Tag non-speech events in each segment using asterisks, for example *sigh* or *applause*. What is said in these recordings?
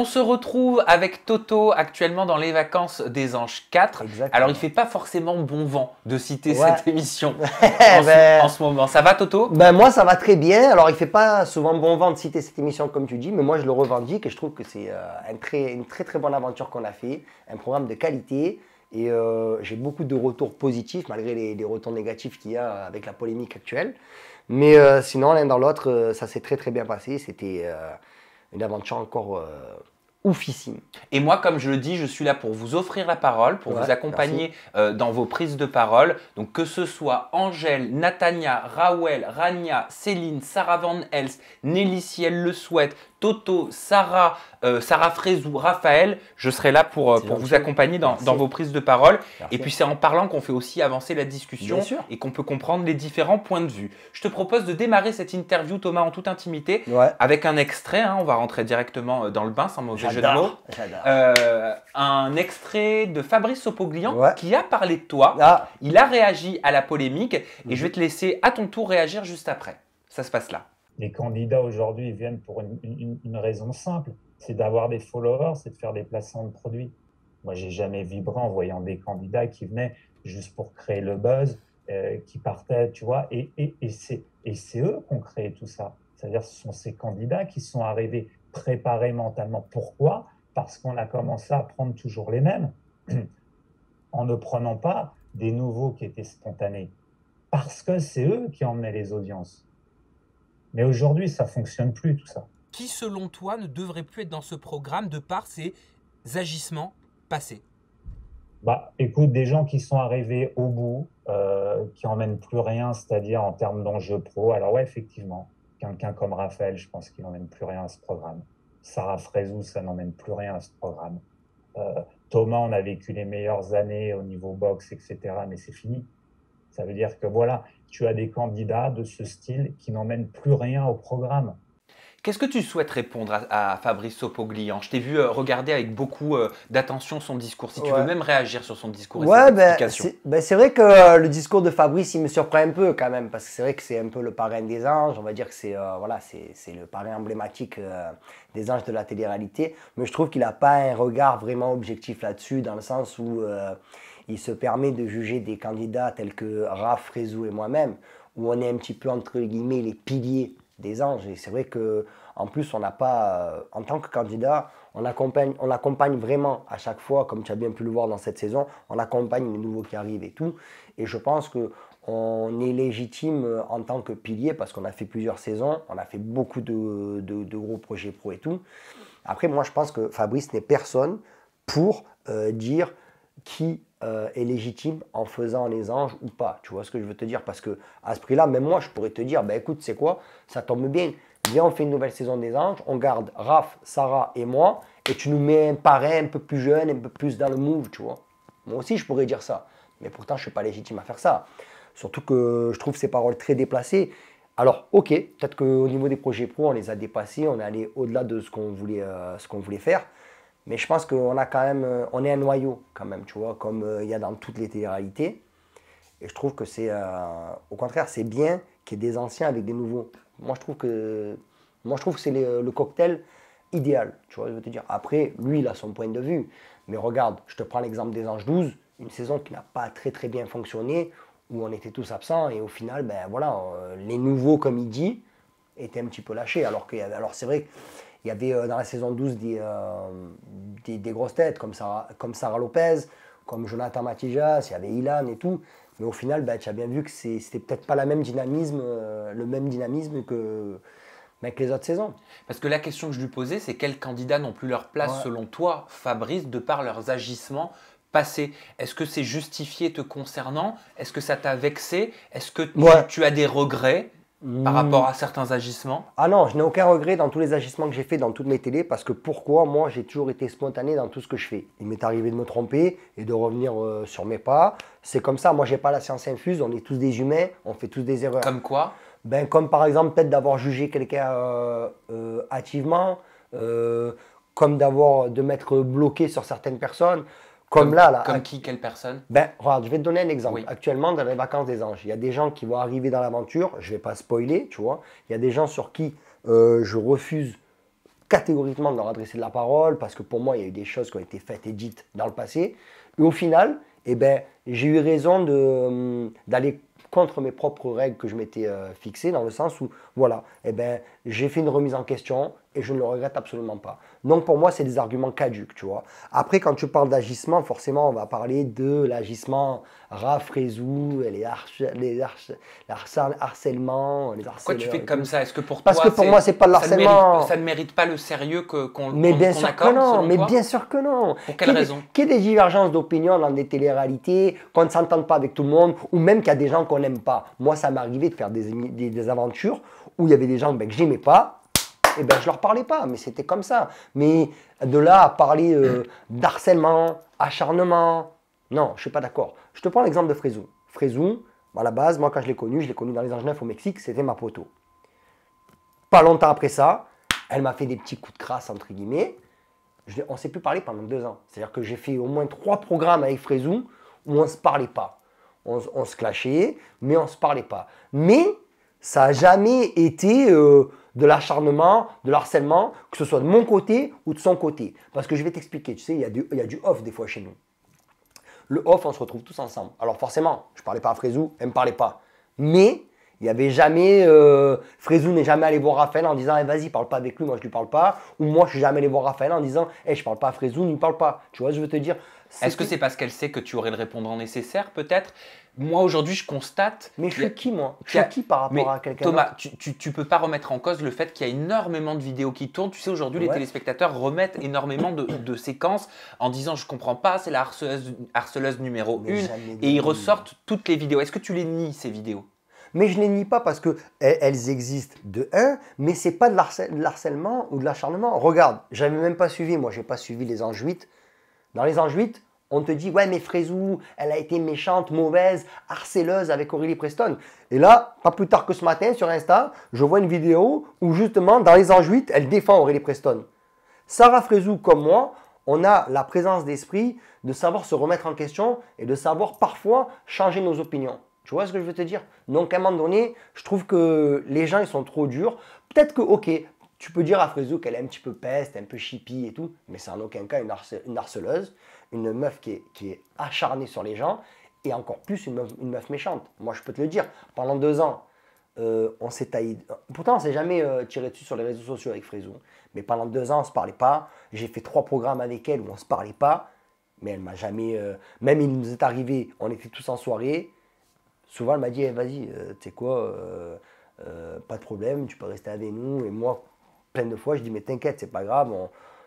On se retrouve avec Toto actuellement dans les vacances des Anges 4. Alors il fait pas forcément bon vent de citer cette émission *laughs* eh ben. en, ce, moment. Ça va Toto Ben moi ça va très bien. Alors il fait pas souvent bon vent de citer cette émission comme tu dis, mais moi je le revendique et je trouve que c'est euh, une très très bonne aventure qu'on a fait, un programme de qualité. Et euh, j'ai beaucoup de retours positifs malgré les, retours négatifs qu'il y a avec la polémique actuelle. Mais euh, sinon, l'un dans l'autre, ça s'est très très bien passé. C'était une aventure encore oufissime. Et moi, comme je le dis, je suis là pour vous offrir la parole, pour vous accompagner euh, dans vos prises de parole. Donc que ce soit Angèle, Natania, Raouel, Rania, Céline, Sarah Van Els, Nelly si elle le souhaite, Toto, Sarah, euh, Sarah Sarah Frézou, Raphaël, je serai là pour, euh, vous accompagner dans, vos prises de parole. Et puis c'est en parlant qu'on fait aussi avancer la discussion et qu'on peut comprendre les différents points de vue. Je te propose de démarrer cette interview, Thomas, en toute intimité, avec un extrait. Hein. on va rentrer directement euh, dans le bain sans mauvais jeu de mots. un extrait de Fabrice Sopoglian qui a parlé de toi. Ah. Il a réagi à la polémique et mhm. je vais te laisser à ton tour réagir juste après. Ça se passe là les candidats aujourd'hui viennent pour une, raison simple, c'est d'avoir des followers, c'est de faire des placements de produits. Moi, j'ai jamais vibré en voyant des candidats qui venaient juste pour créer le buzz, euh, qui partaient, tu vois, et, et c'est eux qui ont créé tout ça. C'est-à-dire, ce sont ces candidats qui sont arrivés préparés mentalement. Pourquoi Parce qu'on a commencé à prendre toujours les mêmes, *clears throat* en ne prenant pas des nouveaux qui étaient spontanés. Parce que c'est eux qui emmenaient les audiences. Mais aujourd'hui, ça fonctionne plus tout ça. Qui, selon toi, ne devrait plus être dans ce programme de par ses agissements passés bah, écoute, des gens qui sont arrivés au bout, euh, qui n'emmènent plus rien, c'est-à-dire en termes d'enjeux pro. Alors ouais, effectivement, quelqu'un comme Raphaël, je pense qu'il n'emmène plus rien à ce programme. Sarah Frézou, ça n'emmène plus rien à ce programme. Euh, Thomas, on a vécu les meilleures années au niveau boxe, etc., mais c'est fini. Ça veut dire que voilà, tu as des candidats de ce style qui n'emmènent plus rien au programme. Qu'est-ce que tu souhaites répondre à, Fabrice Sopoglian Je t'ai vu euh, regarder avec beaucoup euh, d'attention son discours. Si tu veux même réagir sur son discours ouais, ben, ben, c'est vrai que euh, le discours de Fabrice, il me surprend un peu quand même, parce que c'est vrai que c'est un peu le parrain des anges. On va dire que c'est voilà, c'est le parrain emblématique des anges de la télé-réalité. Mais je trouve qu'il n'a pas un regard vraiment objectif là-dessus, dans le sens où il se permet de juger des candidats tels que Raph, Rézou et moi-même, où on est un petit peu entre guillemets les piliers des anges. Et c'est vrai que en plus, on n'a pas, euh, en tant que candidat, on accompagne, on accompagne vraiment à chaque fois, comme tu as bien pu le voir dans cette saison, on accompagne les nouveaux qui arrivent et tout. Et je pense que on est légitime euh, en tant que pilier parce qu'on a fait plusieurs saisons, on a fait beaucoup de, gros projets pro et tout. Après, moi, je pense que Fabrice n'est personne pour euh, dire qui euh, est légitime en faisant les anges ou pas. Tu vois ce que je veux te dire Parce que à ce prix-là, même moi, je pourrais te dire, bah, écoute, c'est quoi Ça tombe bien. Viens, on fait une nouvelle saison des anges. On garde Raph, Sarah et moi. Et tu nous mets un parrain un peu plus jeune, un peu plus dans le move, tu vois. Moi aussi, je pourrais dire ça. Mais pourtant, je ne suis pas légitime à faire ça. Surtout que je trouve ces paroles très déplacées. Alors, ok, peut-être qu'au niveau des projets pro, on les a dépassés, on est allé au-delà de ce qu'on voulait, euh, voulait faire. Mais je pense qu'on a quand même, euh, on est un noyau quand même, tu vois, comme euh, il y a dans toutes les télé-réalités. Et je trouve que c'est, euh, au contraire, c'est bien qu'il y ait des anciens avec des nouveaux. Moi, je trouve que, moi, je trouve que c'est le cocktail idéal. Tu vois, je veux te dire. Après, lui, il a son point de vue. Mais regarde, je te prends l'exemple des Anges 12, une saison qui n'a pas très très bien fonctionné, où on était tous absents et au final, ben voilà, les nouveaux, comme il dit, étaient un petit peu lâchés. Alors que, alors c'est vrai. Que, il y avait euh, dans la saison 12 euh, des, grosses têtes comme Sarah, comme Lopez, comme Jonathan Matijas, il y avait Ilan et tout. Mais au final, bah, tu as bien vu que c'était peut-être pas la même dynamisme, euh, le même dynamisme que, les autres saisons. Parce que la question que je lui posais, c'est quels candidats n'ont plus leur place selon toi, Fabrice, de par leurs agissements passés Est-ce que c'est justifié te concernant Est-ce que ça t'a vexé Est-ce que tu, as des regrets par hmm. rapport à certains agissements Ah non, je n'ai aucun regret dans tous les agissements que j'ai fait dans toutes mes télés parce que pourquoi moi j'ai toujours été spontané dans tout ce que je fais. Il m'est arrivé de me tromper et de revenir euh, sur mes pas. C'est comme ça, moi j'ai pas la science infuse, on est tous des humains, on fait tous des erreurs. Comme quoi ben, Comme par exemple peut-être d'avoir jugé quelqu'un euh, euh, hâtivement, comme d'avoir de m'être bloqué sur certaines personnes. Comme, là, là. Comme qui, quelle personne Ben, regarde, je vais te donner un exemple. Actuellement, dans les vacances des anges, il y a des gens qui vont arriver dans l'aventure, je ne vais pas spoiler, tu vois. Il y a des gens sur qui euh, je refuse catégoriquement de leur adresser de la parole, parce que pour moi, il y a eu des choses qui ont été faites et dites dans le passé. Et au final, eh ben, j'ai eu raison hum, d'aller contre mes propres règles que je m'étais euh, fixées, dans le sens où, voilà, eh ben, j'ai fait une remise en question, et je ne le regrette absolument pas. Donc pour moi, c'est des arguments caduques, tu vois. Après, quand tu parles d'agissement, forcément, on va parler de l'agissement rafraisou, les, les, les harcèlements. Pourquoi tu fais comme ça Est-ce que pour Parce que pour moi, c'est pas de l'harcèlement Ça, ne mérite, pas le sérieux que qu'on Mais bien sûr que non. Mais bien sûr que non. Pour quelle raison Qu'il y ait des divergences d'opinion dans des réalités qu'on ne s'entende pas avec tout le monde, ou même qu'il y a des gens qu'on n'aime pas. Moi, ça m'est arrivé de faire des, des, aventures où il y avait des gens ben, que j'aimais pas, eh ben, je leur parlais pas, mais c'était comme ça. Mais de là à parler euh, d'harcèlement, acharnement, non, je suis pas d'accord. Je te prends l'exemple de Frézou. Frézou, à la base, moi quand je l'ai connu, je l'ai connu dans les Anges au Mexique, c'était ma poteau. Pas longtemps après ça, elle m'a fait des petits coups de crasse, entre guillemets. on ne s'est plus parlé pendant deux ans. C'est-à-dire que j'ai fait au moins trois programmes avec Frézou où on ne se parlait pas. On, se clashait, mais on ne se parlait pas. Mais ça n'a jamais été euh, de l'acharnement, de l'harcèlement, que ce soit de mon côté ou de son côté. Parce que je vais t'expliquer, tu sais, il y, a du, y, a du off des fois chez nous. Le off, on se retrouve tous ensemble. Alors forcément, je parlais pas à Frézou, elle me parlait pas. Mais il n'y avait jamais. Euh, Frézou n'est jamais allé voir Raphaël en disant eh, vas-y, parle pas avec lui, moi je lui parle pas. Ou moi je suis jamais allé voir Raphaël en disant eh, je parle pas à Frézou, ne lui parle pas. Tu vois, je veux te dire. Est-ce que c'est parce qu'elle sait que tu aurais le répondant nécessaire peut-être moi aujourd'hui je constate. Mais je suis qui moi Je suis qui par rapport à quelqu'un Thomas, tu, tu, tu, peux pas remettre en cause le fait qu'il y a énormément de vidéos qui tournent. Tu sais, aujourd'hui les téléspectateurs remettent énormément de, de, séquences en disant je comprends pas, c'est la harceleuse, harceleuse numéro 1 et ils ressortent toutes les vidéos. Est-ce que tu les nies ces vidéos mais je ne les nie pas parce que elles existent de un, mais c'est pas de l'harcèlement ou de l'acharnement. Regarde, j'avais même pas suivi, moi j'ai pas suivi les 8 Dans les 8 on te dit, ouais, mais Frézou, elle a été méchante, mauvaise, harceleuse avec Aurélie Preston. Et là, pas plus tard que ce matin, sur Insta, je vois une vidéo où justement, dans les enjuites, elle défend Aurélie Preston. Sarah Frézou, comme moi, on a la présence d'esprit de savoir se remettre en question et de savoir parfois changer nos opinions. Tu vois ce que je veux te dire Donc, à un moment donné, je trouve que les gens, ils sont trop durs. Peut-être que, ok, tu peux dire à Frézou qu'elle est un petit peu peste, un peu chippie et tout, mais c'est en aucun cas une, une harceleuse une meuf qui est, acharnée sur les gens et encore plus une meuf, une meuf méchante. Moi, je peux te le dire. Pendant deux ans, euh, on s'est taillé. Pourtant, on s'est jamais euh, tiré dessus sur les réseaux sociaux avec Frézou. Mais pendant deux ans, on se parlait pas. J'ai fait trois programmes avec elle où on se parlait pas. Mais elle m'a jamais. Euh, même il nous est arrivé, on était tous en soirée. Souvent, elle m'a dit eh, Vas-y, tu sais quoi, pas de problème, tu peux rester avec nous. Et moi, plein de fois, je dis Mais t'inquiète, c'est pas grave.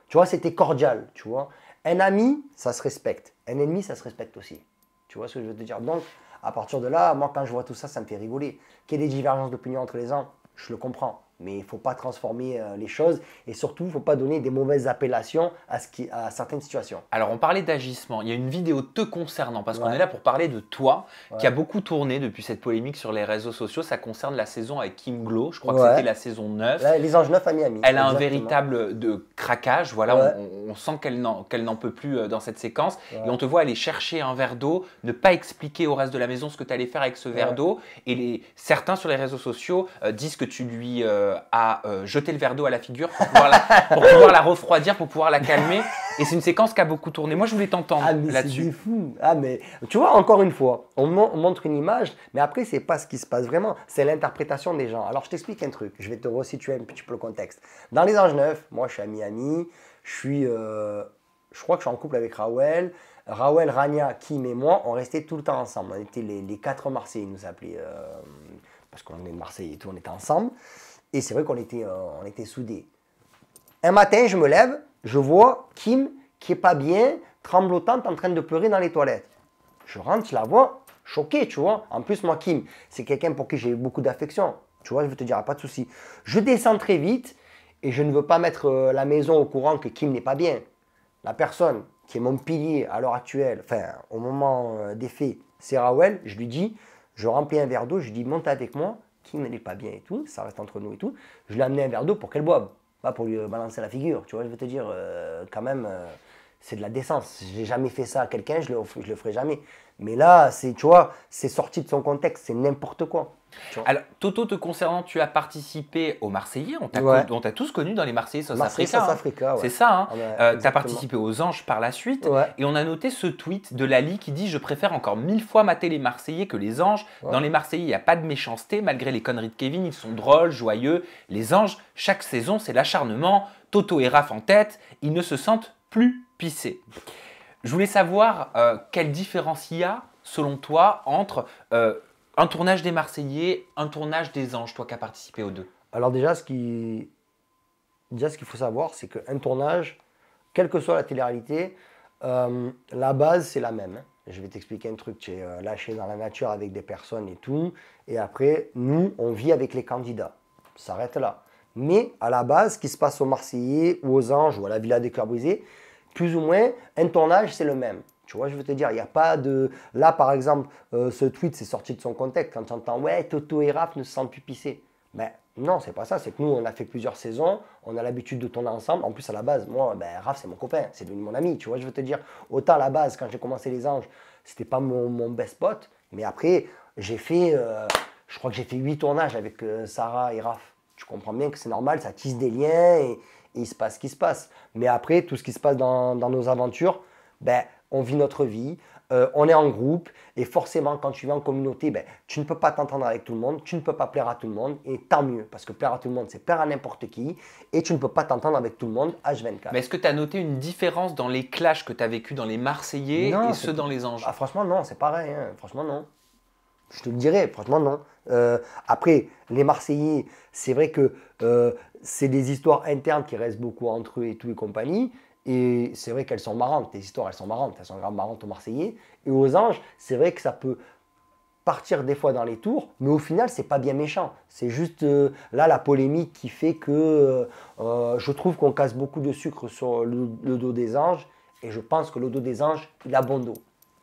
Tu vois, c'était cordial, tu vois. Un ami, ça se respecte. Un ennemi, ça se respecte aussi. Tu vois ce que je veux te dire Donc, à partir de là, moi, quand je vois tout ça, ça me fait rigoler. Qu'il y ait des divergences d'opinion entre les gens, je le comprends. Mais il ne faut pas transformer euh, les choses et surtout, il ne faut pas donner des mauvaises appellations à, ce à certaines situations. Alors, on parlait d'agissement. Il y a une vidéo te concernant parce qu'on est là pour parler de toi qui a beaucoup tourné depuis cette polémique sur les réseaux sociaux. Ça concerne la saison avec Kim Glow. Je crois que c'était la saison 9. les Anges 9 à Miami. Elle a un véritable euh, de craquage. Voilà, on, sent qu'elle n'en peut plus euh, dans cette séquence. Et on te voit aller chercher un verre d'eau, ne pas expliquer au reste de la maison ce que tu allais faire avec ce verre d'eau. Et les, certains sur les réseaux sociaux disent que tu lui. Euh, à euh, jeter le verre d'eau à la figure pour *laughs* pouvoir la, refroidir, pour pouvoir la calmer. Et c'est une séquence qui a beaucoup tourné. Moi, je voulais t'entendre ah, là-dessus. Ah, mais tu vois, encore une fois, on, montre une image, mais après, c'est pas ce qui se passe vraiment. C'est l'interprétation des gens. Alors, je t'explique un truc. Je vais te resituer un petit peu le contexte. Dans Les Anges Neufs, moi, je suis à Miami. Je suis. Euh, je crois que je suis en couple avec Raoul. Raoul, Rania, Kim et moi, on restait tout le temps ensemble. On était les, les quatre Marseillais, nous appelaient, parce qu'on est de Marseille et tout, on était ensemble. Et c'est vrai qu'on était, euh, on était soudés. Un matin, je me lève, je vois Kim qui est pas bien, tremblotante, en train de pleurer dans les toilettes. Je rentre, je la vois, choquée, tu vois. En plus, moi, Kim, c'est quelqu'un pour qui j'ai beaucoup d'affection. Tu vois, je veux te dire, pas de souci. Je descends très vite et je ne veux pas mettre euh, la maison au courant que Kim n'est pas bien. La personne qui est mon pilier à l'heure actuelle, enfin, au moment euh, des faits, c'est Raoul, je lui dis, je remplis un verre d'eau, je lui dis, monte avec moi, qui n'est pas bien et tout, ça reste entre nous et tout, je lui ai amené un verre d'eau pour qu'elle boive, pas pour lui euh, balancer la figure, tu vois, je veux te dire, euh, quand même, euh, c'est de la décence. Je n'ai jamais fait ça à quelqu'un, je le, je le ferai jamais. Mais là, c'est, tu vois, c'est sorti de son contexte, c'est n'importe quoi. Alors, Toto, te concernant, tu as participé aux Marseillais. On t'a tous connu dans les Marseillais South hein. C'est ça. Hein. Euh, tu as participé aux Anges par la suite. Et on a noté ce tweet de Lali qui dit Je préfère encore mille fois mater les Marseillais que les Anges. Dans les Marseillais, il n'y a pas de méchanceté. Malgré les conneries de Kevin, ils sont drôles, joyeux. Les Anges, chaque saison, c'est l'acharnement. Toto et Raph en tête. Ils ne se sentent plus pissés. Je voulais savoir euh, quelle différence il y a, selon toi, entre. Euh, un tournage des Marseillais, un tournage des Anges, toi qui as participé aux deux. Alors déjà, ce qui, déjà, ce qu'il faut savoir, c'est qu'un tournage, quelle que soit la télé-réalité, euh, la base, c'est la même. Hein. Je vais t'expliquer un truc, tu es euh, lâché dans la nature avec des personnes et tout, et après, nous, on vit avec les candidats. Ça arrête là. Mais à la base, ce qui se passe aux Marseillais ou aux Anges ou à la Villa des Cœurs plus ou moins, un tournage, c'est le même. Tu vois, je veux te dire, il n'y a pas de. Là, par exemple, euh, ce tweet, c'est sorti de son contexte. Quand tu entends Ouais, Toto et Raph ne se sentent plus pisser Ben, non, c'est pas ça. C'est que nous, on a fait plusieurs saisons, on a l'habitude de tourner ensemble. En plus, à la base, moi, ben, Raph, c'est mon copain, c'est devenu mon ami. Tu vois, je veux te dire, autant à la base, quand j'ai commencé Les Anges, c'était pas mon, best pote, mais après, j'ai fait, euh, je crois que j'ai fait huit tournages avec euh, Sarah et Raph. Tu comprends bien que c'est normal, ça tisse des liens et, et, il se passe ce qui se passe. Mais après, tout ce qui se passe dans, dans nos aventures, ben, on vit notre vie, euh, on est en groupe, et forcément, quand tu vis en communauté, ben, tu ne peux pas t'entendre avec tout le monde, tu ne peux pas plaire à tout le monde, et tant mieux, parce que plaire à tout le monde, c'est plaire à n'importe qui, et tu ne peux pas t'entendre avec tout le monde H24. Mais est-ce que tu as noté une différence dans les clashs que tu as vécu dans les Marseillais et ceux dans les Anges ah, Franchement, non, c'est pareil, hein, franchement, non. Je te le dirais, franchement, non. Euh, après, les Marseillais, c'est vrai que euh, c'est des histoires internes qui restent beaucoup entre eux et tout et compagnie. Et c'est vrai qu'elles sont marrantes, tes histoires, elles sont marrantes, elles sont vraiment marrantes aux Marseillais. Et aux Anges, c'est vrai que ça peut partir des fois dans les tours, mais au final, c'est pas bien méchant. C'est juste euh, là la polémique qui fait que euh, euh, je trouve qu'on casse beaucoup de sucre sur le, le, dos des anges, et je pense que le dos des anges, il a bon dos.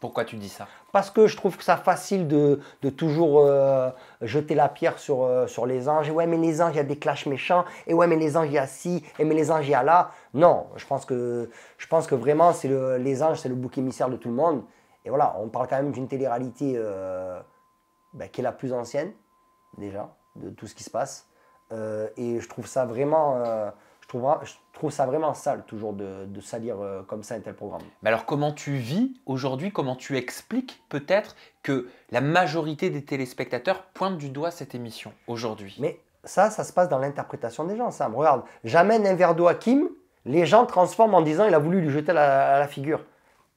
Pourquoi tu dis ça parce que je trouve que ça facile de, toujours euh, jeter la pierre sur, euh, les anges. ouais, mais les anges, il y a des clashs méchants. Et ouais, mais les anges, il y a ci. Et mais les anges, il y a là. Non, je pense que, je pense que vraiment, c'est les anges, c'est le bouc émissaire de tout le monde. Et voilà, on parle quand même d'une télé euh, bah, qui est la plus ancienne, déjà, de tout ce qui se passe. et je trouve ça vraiment je trouve ça vraiment sale, toujours, de, salir euh, comme ça un tel programme. Mais alors, comment tu vis aujourd'hui Comment tu expliques peut-être que la majorité des téléspectateurs pointent du doigt cette émission aujourd'hui Mais ça, ça se passe dans l'interprétation des gens, Sam. Regarde, j'amène un verre d'eau à Kim, les gens transforment en disant il a voulu lui jeter la, figure.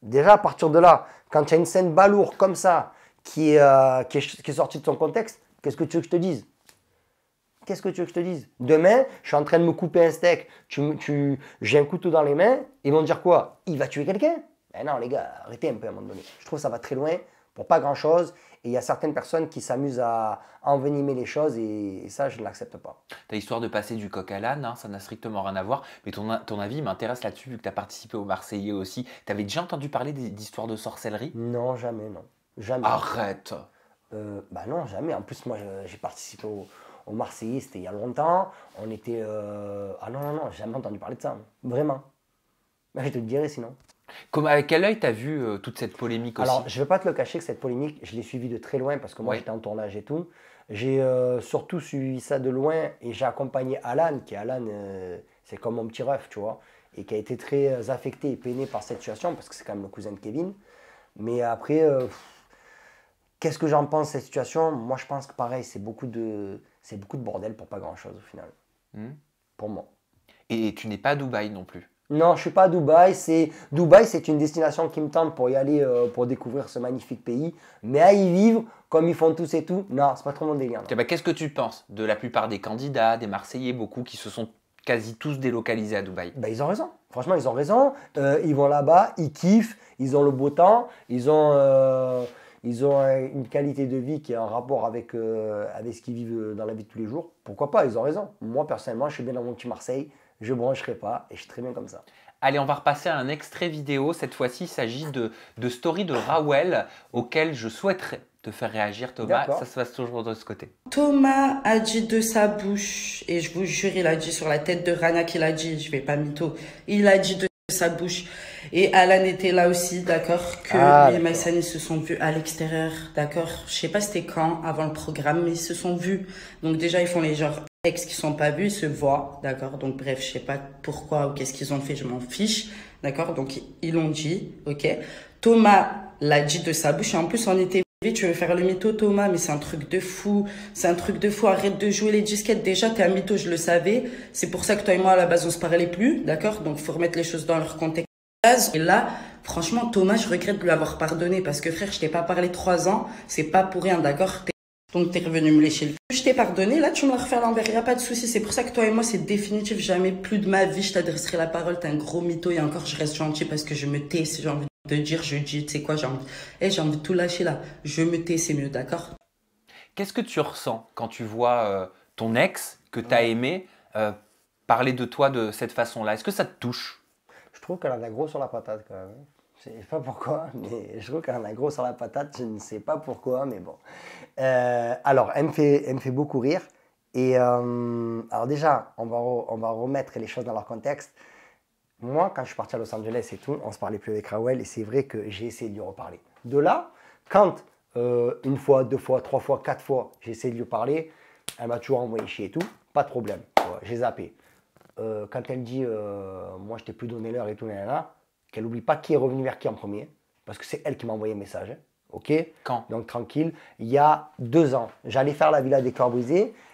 Déjà, à partir de là, quand il y a une scène balourde comme ça, euh, qui, est, qui est sortie de son contexte, qu'est-ce que tu veux que je te dise Qu'est-ce que tu veux que je te dise Demain, je suis en train de me couper un steak, tu, tu, j'ai un couteau dans les mains, ils vont dire quoi Il va tuer quelqu'un Ben non, les gars, arrêtez un peu à un moment donné. Je trouve que ça va très loin pour pas grand-chose. Et il y a certaines personnes qui s'amusent à envenimer les choses et, ça, je ne l'accepte pas. Ta histoire de passer du coq à l'âne, hein, ça n'a strictement rien à voir. Mais ton, ton avis m'intéresse là-dessus, vu que tu as participé au Marseillais aussi. Tu avais déjà entendu parler d'histoires de sorcellerie Non, jamais, non. Jamais. Arrête euh, Bah non, jamais. En plus, moi, euh, j'ai participé au, au Marseillais, c'était il y a longtemps. On était. Euh, ah non, non, non, j'ai jamais entendu parler de ça. Hein. Vraiment. *laughs* Je te le dirai sinon. avec quel œil tu as vu euh, toute cette polémique aussi Alors, je ne vais pas te le cacher que cette polémique, je l'ai suivie de très loin parce que moi, j'étais en tournage et tout. J'ai euh, surtout suivi ça de loin et j'ai accompagné Alan, qui Alan, c'est comme mon petit ref, tu vois, et qui a été très affecté et peiné par cette situation parce que c'est quand même le cousin de Kevin. Mais après, Qu'est-ce que j'en pense de cette situation Moi, je pense que pareil, c'est beaucoup de, c'est beaucoup de bordel pour pas grand-chose au final. Hmm. Pour moi. Et tu n'es pas à Dubaï non plus non, je suis pas à Dubaï. C'est Dubaï, c'est une destination qui me tente pour y aller, euh, pour découvrir ce magnifique pays. Mais à y vivre, comme ils font tous et tout, non, c'est pas trop mon délire. Bah, qu'est-ce que tu penses de la plupart des candidats, des Marseillais, beaucoup qui se sont quasi tous délocalisés à Dubaï bah, ils ont raison. Franchement, ils ont raison. Euh, ils vont là-bas, ils kiffent, ils ont le beau temps, ils ont. Euh, ils ont une qualité de vie qui est en rapport avec, euh, avec ce qu'ils vivent euh, dans la vie de tous les jours, pourquoi pas Ils ont raison. Moi, personnellement, je suis bien dans mon petit Marseille, je ne brancherai pas et je suis très bien comme ça. Allez, on va repasser à un extrait vidéo. Cette fois-ci, il s'agit de, de story de Raouel auquel je souhaiterais te faire réagir, Thomas. Ça se passe toujours de ce côté. Thomas a dit de sa bouche, et je vous jure, il a dit sur la tête de Rana qu'il a dit, je vais pas mytho, il a dit de sa bouche et Alan était là aussi, d'accord, que ah, les Maïsan, se sont vus à l'extérieur, d'accord. Je sais pas c'était quand, avant le programme, mais ils se sont vus. Donc déjà, ils font les genres ex qui sont pas vus, ils se voient, d'accord. Donc bref, je sais pas pourquoi ou qu'est-ce qu'ils ont fait, je m'en fiche, d'accord. Donc ils l'ont dit, ok. Thomas l'a dit de sa bouche. Et en plus, on était tu veux faire le mytho Thomas, mais c'est un truc de fou, c'est un truc de fou, arrête de jouer les disquettes, déjà t'es un mytho, je le savais, c'est pour ça que toi et moi à la base on se parlait plus, d'accord Donc faut remettre les choses dans leur contexte. Et là, franchement, Thomas, je regrette de lui avoir pardonné parce que frère, je t'ai pas parlé trois ans, c'est pas pour rien, d'accord Donc t'es revenu me lécher le cul. Je t'ai pardonné, là tu me refais l'envers, a pas de souci. C'est pour ça que toi et moi, c'est définitif, jamais plus de ma vie, je t'adresserai la parole, t'es un gros mytho et encore, je reste gentil parce que je me tais j'ai envie de dire, je dis, tu sais quoi, j'ai envie, eh, j'ai envie de tout lâcher là. Je me tais, c'est mieux, d'accord Qu'est-ce que tu ressens quand tu vois euh, ton ex que as aimé euh, parler de toi de cette façon-là Est-ce que ça te touche je trouve qu'elle en a gros sur la patate quand même. Je sais pas pourquoi, *laughs* mais je trouve qu'elle en a gros sur la patate. Je ne sais pas pourquoi, mais bon. Euh, alors, elle me, fait, elle me fait beaucoup rire. Et euh, alors déjà, on va, on va remettre les choses dans leur contexte. Moi, quand je suis parti à Los Angeles et tout, on se parlait plus avec Raoul et c'est vrai que j'ai essayé de lui reparler. De là, quand euh, une fois, deux fois, trois fois, quatre fois, j'ai essayé de lui parler, elle m'a toujours envoyé chier et tout, pas de problème, j'ai zappé. Euh, quand elle dit euh, Moi, je t'ai plus donné l'heure et tout, là qu'elle n'oublie pas qui est revenu vers qui en premier, parce que c'est elle qui m'a envoyé un message. Ok Quand Donc tranquille. Il y a deux ans, j'allais faire la villa des corps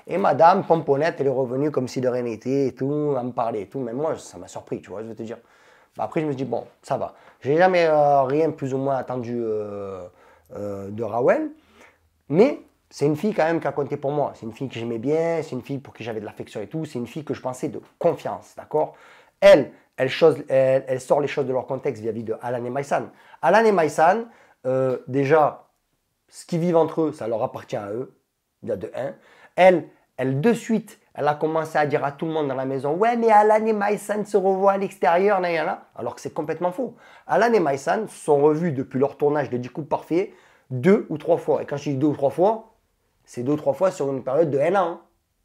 et madame Pomponnette, elle est revenue comme si de rien n'était et tout, à me parler et tout. mais moi, ça m'a surpris, tu vois, je veux te dire. Bah, après, je me suis dit, bon, ça va. J'ai jamais euh, rien plus ou moins attendu de Rawen Mais c'est une fille quand même qui a compté pour moi. C'est une fille que j'aimais bien, c'est une fille pour qui j'avais de l'affection et tout. C'est une fille que je pensais de confiance, d'accord Elle, elle, chose, elle, elle, sort les choses de leur contexte via vie vis de Alan et Maïsan. Alan et Maïsan, euh, déjà, ce qu'ils vivent entre eux, ça leur appartient à eux, il y a de un. Elle, elle de suite, elle a commencé à dire à tout le monde dans la maison Ouais, mais Alan et Maïsan se revoient à l'extérieur, alors que c'est complètement faux. Alan et Maïsan sont revus depuis leur tournage de 10 coups parfait deux ou trois fois. Et quand je dis deux ou trois fois, c'est deux, trois fois sur une période de N1. Hein.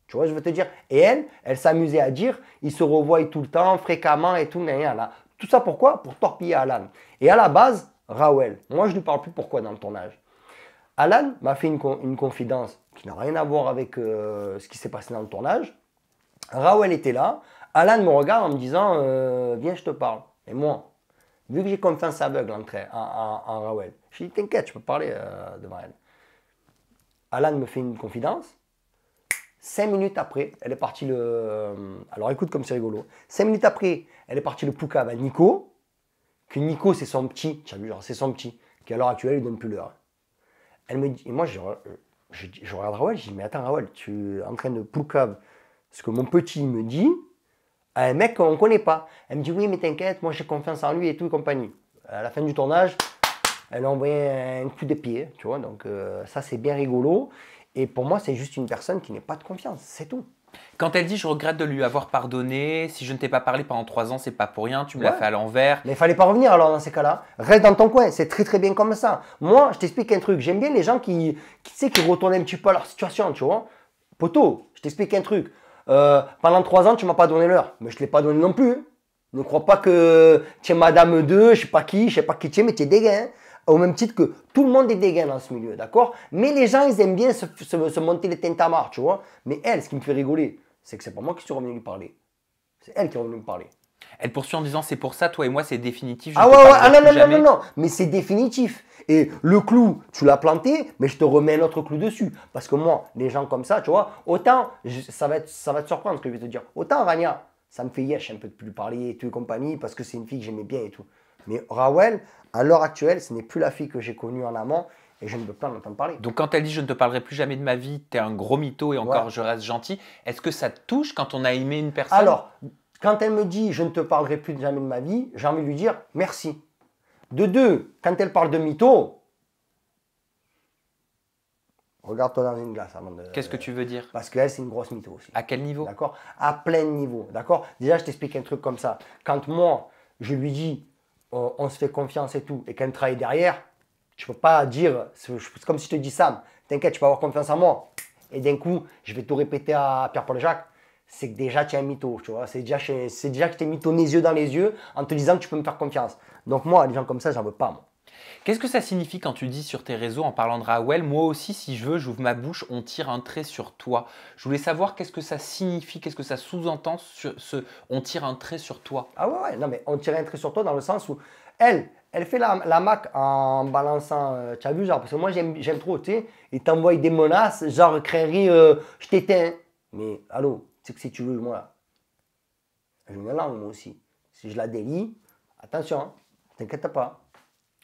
Tu vois, je veux te dire. Et elle, elle s'amusait à dire, ils se revoient tout le temps, fréquemment et tout. Là. Tout ça pourquoi Pour torpiller Alan. Et à la base, Raoul, moi je ne lui parle plus pourquoi dans le tournage. Alan m'a fait une, confidence qui n'a rien à voir avec euh, ce qui s'est passé dans le tournage. Raoul était là. Alan me regarde en me disant euh, Viens, je te parle. Et moi, vu que j'ai confiance aveugle en, en, en Raoul, je lui dis T'inquiète, je peux parler euh, devant elle. Alan me fait une confidence. Cinq minutes après, elle est partie le. Euh, alors écoute comme c'est rigolo. Cinq minutes après, elle est partie le poucave à Nico. Que Nico, c'est son petit. Tu genre, c'est son petit. Qui à l'heure actuelle, il donne plus l'heure. Elle me dit. Et moi, je, euh, regarde Rawal, je dis Mais attends, Rawal, tu es en train de poucave ce que mon petit me dit à un mec qu'on ne connaît pas. Elle me dit Oui, mais t'inquiète, moi j'ai confiance en lui et tout et compagnie. À la fin du tournage, elle a envoyé un coup de pied, tu vois. Donc euh, ça, c'est bien rigolo. Et pour moi, c'est juste une personne qui n'est pas de confiance, c'est tout. Quand elle dit je regrette de lui avoir pardonné, si je ne t'ai pas parlé pendant trois ans, c'est pas pour rien, tu me l'as fait à l'envers. Mais il fallait pas revenir alors dans ces cas-là. Reste dans ton coin, c'est très très bien comme ça. Moi, je t'explique un truc, j'aime bien les gens qui, qui, tu sais, qui retournent un petit peu à leur situation, tu vois. Poto, je t'explique un truc. Euh, pendant trois ans, tu m'as pas donné l'heure, mais je ne l'ai pas donné non plus. Ne crois pas que tu es madame 2, je sais pas qui, je sais pas qui tu es, mais tu es dégain au même titre que tout le monde est dégain dans ce milieu, d'accord Mais les gens, ils aiment bien se, se, les monter les tentamars tu vois Mais elle, ce qui me fait rigoler, c'est que c'est pas moi qui suis revenu lui parler. C'est elle qui est revenue me parler. Elle poursuit en disant c'est pour ça, toi et moi, c'est définitif. ah ouais, ouais, ah non, non, non, non, non, mais c'est définitif. Et le clou, tu l'as planté, mais je te remets un autre clou dessus. Parce que moi, les gens comme ça, tu vois, autant, ça, va ça va te surprendre ce que je vais te dire. Autant Rania, ça me fait yesh un peu de plus parler et tout et compagnie, parce que c'est une fille que j'aimais bien et tout. Mais Rawel, à l'heure actuelle, ce n'est plus la fille que j'ai connue en amant et je ne peux pas en entendre parler. Donc quand elle dit je ne te parlerai plus jamais de ma vie, t'es un gros mytho et encore je reste gentil, est-ce que ça te touche quand on a aimé une personne Alors, quand elle me dit je ne te parlerai plus jamais de ma vie, j'ai envie de lui dire merci. De deux, quand elle parle de mytho, Regarde-toi dans une glace Qu'est-ce que tu veux dire Parce qu'elle, c'est une grosse mytho aussi. À quel niveau D'accord À plein niveau. D'accord Déjà, je t'explique un truc comme ça. Quand moi, je lui dis, on, se fait confiance et tout, et qu'un travail derrière, tu peux pas dire, c'est comme si je te dis Sam, t'inquiète, tu peux avoir confiance en moi. Et d'un coup, je vais tout répéter à Pierre-Paul Jacques, c'est que déjà tu es un mytho, tu vois. C'est déjà, que tu es mytho les yeux dans les yeux en te disant que tu peux me faire confiance. Donc moi, les gens comme ça, j'en veux pas, Qu'est-ce que ça signifie quand tu dis sur tes réseaux en parlant de Raouel « moi aussi si je veux, j'ouvre ma bouche, on tire un trait sur toi Je voulais savoir qu'est-ce que ça signifie, qu'est-ce que ça sous-entend ce on tire un trait sur toi Ah ouais, non mais on tire un trait sur toi dans le sens où elle, elle fait la, la mac en balançant, euh, tu as vu, genre, parce que moi j'aime trop, tu sais, il t'envoie des menaces, genre, créerie, euh, je t'éteins. Mais allô, tu sais que si tu veux, moi, je me langue moi aussi. Si je la délie, attention, hein, t'inquiète pas.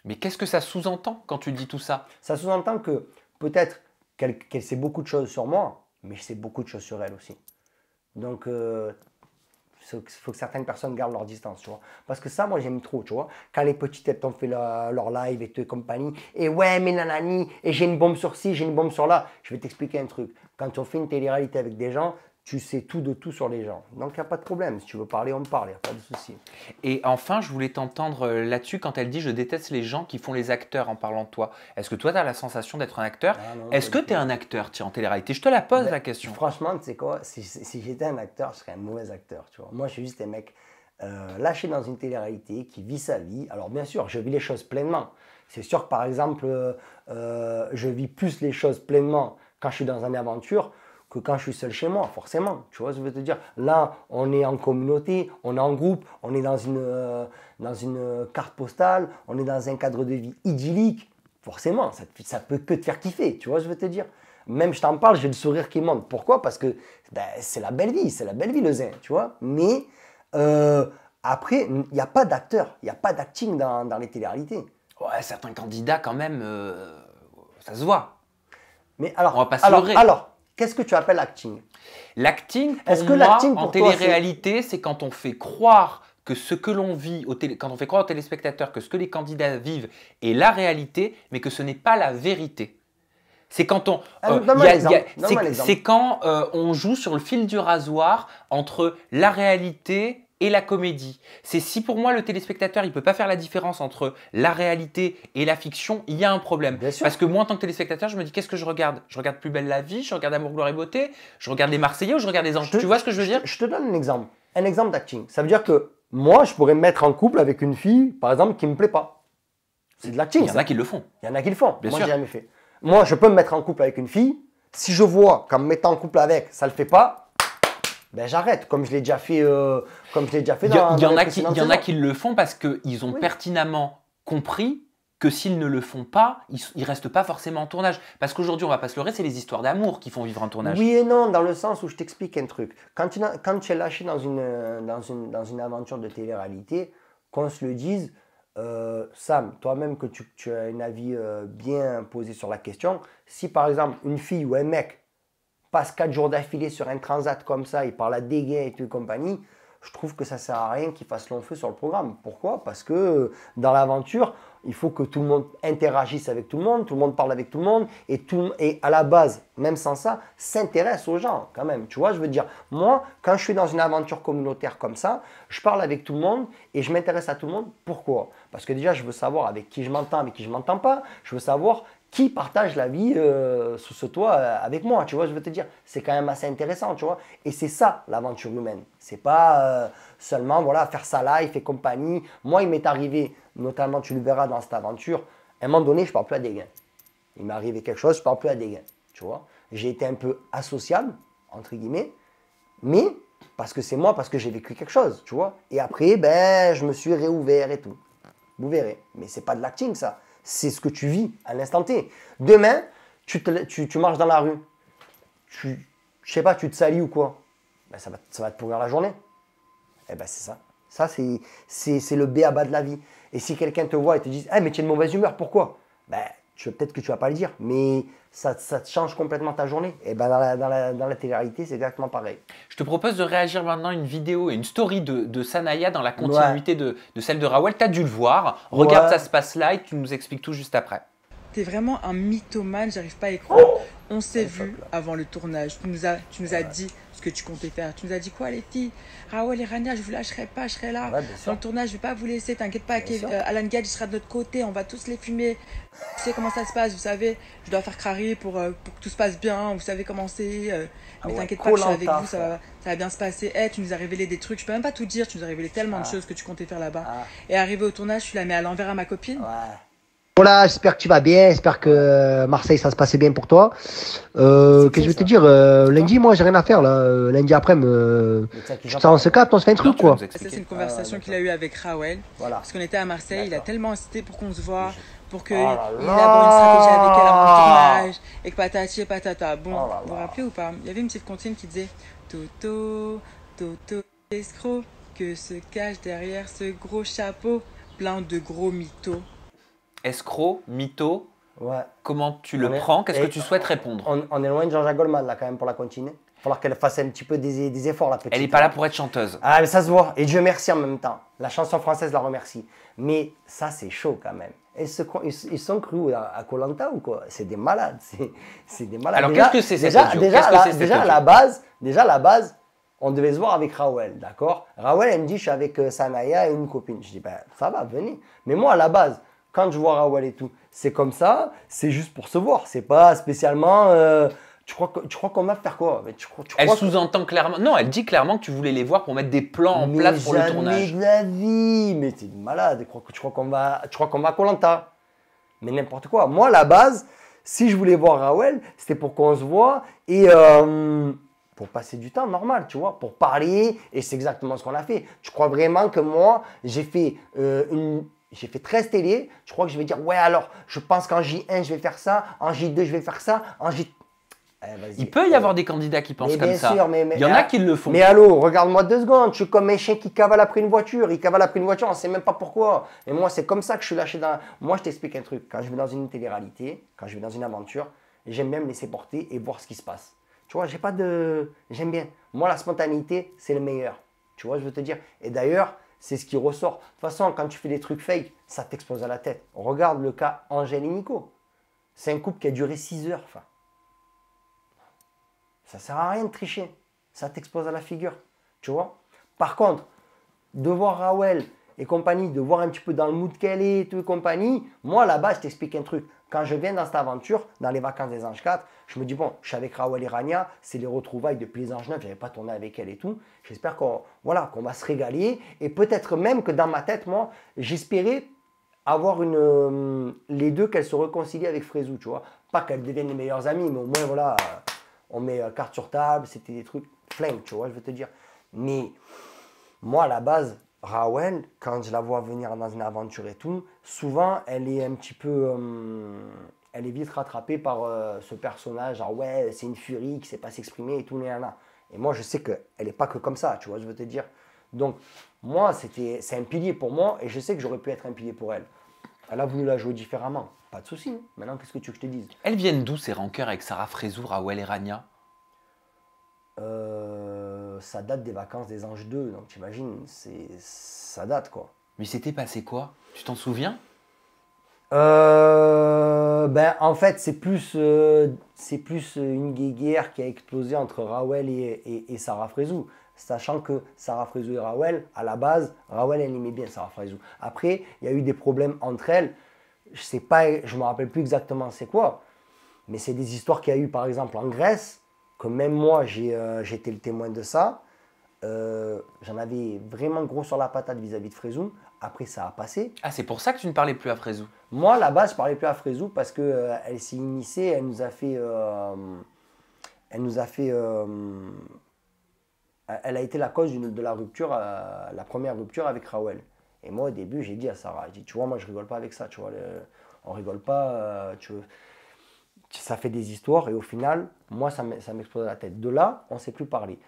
Mais qu'est-ce que ça sous-entend quand tu dis tout ça Ça sous-entend que peut-être qu'elle sait beaucoup de choses sur moi, mais je sais beaucoup de choses sur elle aussi. Donc, il euh, faut que certaines personnes gardent leur distance, tu vois. Parce que ça, moi, j'aime trop, tu vois. Quand les petites, elles t'ont fait leur, live et et compagnie, et ouais, mais nanani, et j'ai une bombe sur ci, j'ai une bombe sur là, je vais t'expliquer un truc. Quand on fait une télé-réalité avec des gens, tu sais tout de tout sur les gens. Donc il n'y a pas de problème. Si tu veux parler, on parle, il n'y a pas de souci. Et enfin, je voulais t'entendre euh, là-dessus quand elle dit Je déteste les gens qui font les acteurs en parlant de toi. Est-ce que toi, tu as la sensation d'être un acteur ah, Est-ce que tu es un acteur tiens, en télé-réalité Je te la pose ben, la question. Franchement, tu sais quoi Si, j'étais un acteur, je serais un mauvais acteur. Tu vois Moi, je suis juste un mec euh, lâché dans une télé-réalité qui vit sa vie. Alors bien sûr, je vis les choses pleinement. C'est sûr que par exemple, euh, je vis plus les choses pleinement quand je suis dans une aventure que quand je suis seul chez moi, forcément. Tu vois je veux te dire Là, on est en communauté, on est en groupe, on est dans une, euh, dans une carte postale, on est dans un cadre de vie idyllique. Forcément, ça, ça peut que te faire kiffer, tu vois je veux te dire Même je t'en parle, j'ai le sourire qui monte. Pourquoi Parce que ben, c'est la belle vie, c'est la belle vie le zin, tu vois Mais euh, après, il n'y a pas d'acteur, il n'y a pas d'acting dans, dans, les réalités Ouais, certains candidats quand même, euh, ça se voit. Mais alors, on va pas se alors, alors Qu'est-ce que tu appelles acting L'acting, Est-ce que en télé-réalité, c'est... quand on fait croire que ce que l'on vit, quand on fait croire aux téléspectateurs que ce que les candidats vivent est la réalité, mais que ce n'est pas la vérité. C'est quand on, c'est, quand euh, on joue sur le fil du rasoir entre la réalité et la comédie. C'est si pour moi le téléspectateur il peut pas faire la différence entre la réalité et la fiction, il y a un problème. Parce que moi en tant que téléspectateur, je me dis qu'est-ce que je regarde Je regarde Plus belle la vie, je regarde Amour gloire et beauté, je regarde Les Marseillais ou je regarde Les Anges. tu vois ce que je veux dire Je te donne un exemple, un exemple d'acting. Ça veut dire que moi je pourrais me mettre en couple avec une fille par exemple qui me plaît pas. C'est de l'acting. Il y en a qui le font. Il y en a qui le font. Bien moi, sûr. jamais fait. Moi, je peux me mettre en couple avec une fille. Si je vois qu'en mettant en couple avec, ça le fait pas, ben j'arrête, comme je l'ai déjà fait, euh, comme je l'ai déjà fait. Il y, en, a qui, le font parce qu'ils ont pertinemment compris que s'ils ne le font pas, ils, ne restent pas forcément en tournage. Parce qu'aujourd'hui, on va pas se leurrer, c'est les histoires d'amour qui font vivre un tournage. Oui et non, dans le sens où je t'explique un truc. Quand tu, quand tu es lâché dans une, dans une, dans une aventure de télé-réalité, qu'on se le dise, euh, Sam, toi-même que tu, as un avis euh, bien posé sur la question, si par exemple une fille ou un mec passe 4 jours d'affilée sur un transat comme ça, il parle à gars et tout et compagnie, je trouve que ça sert à rien qu'il fasse long feu sur le programme. Pourquoi Parce que euh, dans l'aventure, il faut que tout le monde interagisse avec tout le monde, tout le monde parle avec tout le monde, et, tout, et à la base, même sans ça, s'intéresse aux gens quand même. Tu vois, je veux dire, moi, quand je suis dans une aventure communautaire comme ça, je parle avec tout le monde et je m'intéresse à tout le monde. Pourquoi Parce que déjà, je veux savoir avec qui je m'entends, avec qui je m'entends pas. Je veux savoir qui partage la vie euh, sous ce toit euh, avec moi, tu vois, je veux te dire, c'est quand même assez intéressant, tu vois. Et c'est ça l'aventure humaine. C'est pas euh, seulement voilà faire sa life et compagnie. Moi, il m'est arrivé, notamment, tu le verras dans cette aventure, à un moment donné, je parle plus à des gains. Il m'est arrivé quelque chose, je parle plus à des gains, tu vois. J'ai été un peu associable entre guillemets, mais parce que c'est moi, parce que j'ai vécu quelque chose, tu vois. Et après, ben, je me suis réouvert et tout. Vous verrez, mais c'est pas de l'acting ça c'est ce que tu vis à l'instant T. Demain, tu, marches dans la rue, tu, je sais pas, tu te salis ou quoi, ben, ça, va, ça va te pourrir la journée. Eh ben c'est ça. Ça, c'est le B à bas de la vie. Et si quelqu'un te voit et te dit Eh, mais tu es de mauvaise humeur, pourquoi ben, Peut-être que tu vas pas le dire, mais ça, change complètement ta journée. Et ben dans la, dans la, dans télé c'est exactement pareil. Je te propose de réagir maintenant une vidéo et une story de, de Sanaya dans la continuité de, de, celle de Raoul. Tu as dû le voir. Regarde, ça se passe là et tu nous expliques tout juste après t'es vraiment un mythomane, j'arrive pas à y croire. Oh On s'est vu avant le tournage. Tu nous as, tu nous as dit ce que tu comptais faire. Tu nous as dit quoi, les filles Raoul et Rania, je vous lâcherai pas, je serai là. Dans le tournage, je vais pas vous laisser. T'inquiète pas, Kev, euh, Alan Gage sera de notre côté. On va tous les fumer. Tu sais comment ça se passe, vous savez. Je dois faire crari pour, euh, que tout se passe bien. Vous savez comment c'est. Euh. Ah mais t'inquiète pas, je suis avec vous. Ça va, bien se passer. eh tu nous as révélé des trucs. Je peux même pas tout dire. Tu nous as révélé tellement de ah. choses que tu comptais faire là-bas. Ah. Et arrivé au tournage, je suis là, mais à l'envers à ma copine. Ouais voilà, j'espère que tu vas bien, j'espère que euh, Marseille ça se passait bien pour toi. Euh, qu'est-ce que je vais te dire euh, Lundi, moi j'ai rien à faire là. Lundi après, me... ça on se capte, on se fait un truc quoi. Ça c'est une ah, conversation qu'il a eue avec Raoul. Parce qu'on était à Marseille, il a tellement insisté pour qu'on se voit, pour qu'il oh aborde une stratégie avec elle en tournage, et que patati et patata. Bon, oh vous vous rappelez ou pas Il y avait une petite contienne qui disait Toto, Toto, escroc, que se cache derrière ce gros chapeau plein de gros mythos escroc, mytho. Ouais. Comment tu le prends Qu'est-ce que eh, tu souhaites répondre on, est loin de Jean-Jacques Goldman là quand même pour la continuer. Il va falloir qu'elle fasse un petit peu des, efforts la Elle n'est pas là hein. pour être chanteuse. Ah mais ça se voit. Et Dieu merci en même temps. La chanson française la remercie. Mais ça c'est chaud quand même. Ils, ils, sont crus à Lanta ou quoi C'est des malades. C'est des malades. Alors qu'est-ce que c'est déjà, déjà, -ce la, déjà, la base, déjà la base, on devait se voir avec Raoul, d'accord Raoul elle me dit, je suis avec euh, Sanaya et une copine. Je dis, ben ça va, venez. Mais moi, à la base, quand je vois Rawal et tout. C'est comme ça, c'est juste pour se voir. C'est pas spécialement. Euh, tu crois que, tu crois qu'on va faire quoi tu, Elle sous-entend clairement. Non, elle dit clairement que tu voulais les voir pour mettre des plans en place pour le tournage. Mais la vie, mais t'es malade. Tu crois qu'on va, tu crois qu'on va Colanta Mais n'importe quoi. Moi, à la base, si je voulais voir Raoul, c'était pour qu'on se voit et euh, pour passer du temps normal, tu vois, pour parler. Et c'est exactement ce qu'on a fait. Tu crois vraiment que moi, j'ai fait euh, une j'ai fait 13 télé, je crois que je vais dire, ouais, alors, je pense qu'en J1, je vais faire ça, en J2, je vais faire ça, en J... Eh, il peut y avoir des candidats qui pensent mais comme bien ça. Sûr, mais, il y en a qui le font. Mais allô, regarde-moi deux secondes. Je suis comme un chien qui cavale après une voiture. Il cavale après une voiture, on ne sait même pas pourquoi. Et moi, c'est comme ça que je suis lâché dans. Moi, je t'explique un truc. Quand je vais dans une télé-réalité, quand je vais dans une aventure, j'aime bien me laisser porter et voir ce qui se passe. Tu vois, j'ai pas de. J'aime bien. Moi, la spontanéité, c'est le meilleur. Tu vois, je veux te dire. Et d'ailleurs, c'est ce qui ressort. De toute façon, quand tu fais des trucs fake, ça t'expose à la tête. Regarde le cas Angèle et Nico. C'est un couple qui a duré 6 heures. Ça Ça sert à rien de tricher. Ça t'expose à la figure. Tu vois Par contre, de voir Raoul et compagnie, de voir un petit peu dans le mood qu'elle est et tout compagnie, moi là-bas, je t'explique un truc. Quand je viens dans cette aventure, dans les vacances des Anges 4, je me dis, bon, je suis avec et Rania, c'est les retrouvailles depuis les Anges 9, je n'avais pas tourné avec elle et tout. J'espère qu'on voilà, qu'on va se régaler. Et peut-être même que dans ma tête, moi, j'espérais avoir une, euh, les deux qu'elles se réconcilient avec Frézou, tu vois. Pas qu'elles deviennent les meilleures amies, mais au moins, voilà, euh, on met euh, carte sur table, c'était des trucs flingues, tu vois, je veux te dire. Mais moi, à la base, Raoul, quand je la vois venir dans une aventure et tout, souvent elle est un petit peu. Euh, elle est vite rattrapée par euh, ce personnage. Ah ouais, c'est une furie qui sait pas s'exprimer et tout, là Et moi, je sais qu'elle n'est pas que comme ça, tu vois, je veux te dire. Donc, moi, c'était, c'est un pilier pour moi et je sais que j'aurais pu être un pilier pour elle. Elle a voulu la jouer différemment. Pas de souci. Hein. Maintenant, qu'est-ce que tu veux que je te dise Elles viennent d'où ces rancœurs avec Sarah Frézou, Raouel et Rania euh ça date des vacances des Anges 2, donc t'imagines, ça date quoi. Mais c'était passé quoi Tu t'en souviens euh, ben, en fait, c'est plus, euh, c'est plus euh, une guéguerre qui a explosé entre Rawel et, Sarah Frézou. Sachant que Sarah Frézou et Rawel, à la base, Rawel, elle aimait bien Sarah Frézou. Après, il y a eu des problèmes entre elles. Je sais pas, je me rappelle plus exactement c'est quoi. Mais c'est des histoires qu'il y a eu, par exemple, en Grèce, que même moi, j'ai euh, été le témoin de ça. Euh, j'en avais vraiment gros sur la patate vis-à-vis de Frézou. Après, ça a passé. Ah, c'est pour ça que tu ne parlais plus à Frézou Moi, là-bas, je ne parlais plus à Frézou parce qu'elle euh, elle s'est initiée, elle nous a fait. elle nous a fait. elle a été la cause de la rupture, la première rupture avec Raoul. Et moi, au début, j'ai dit à Sarah, dit, tu vois, moi, je rigole pas avec ça, tu vois, on rigole pas, tu veux ça fait des histoires et au final, moi, ça m'explose la tête. De là, on ne s'est plus parler.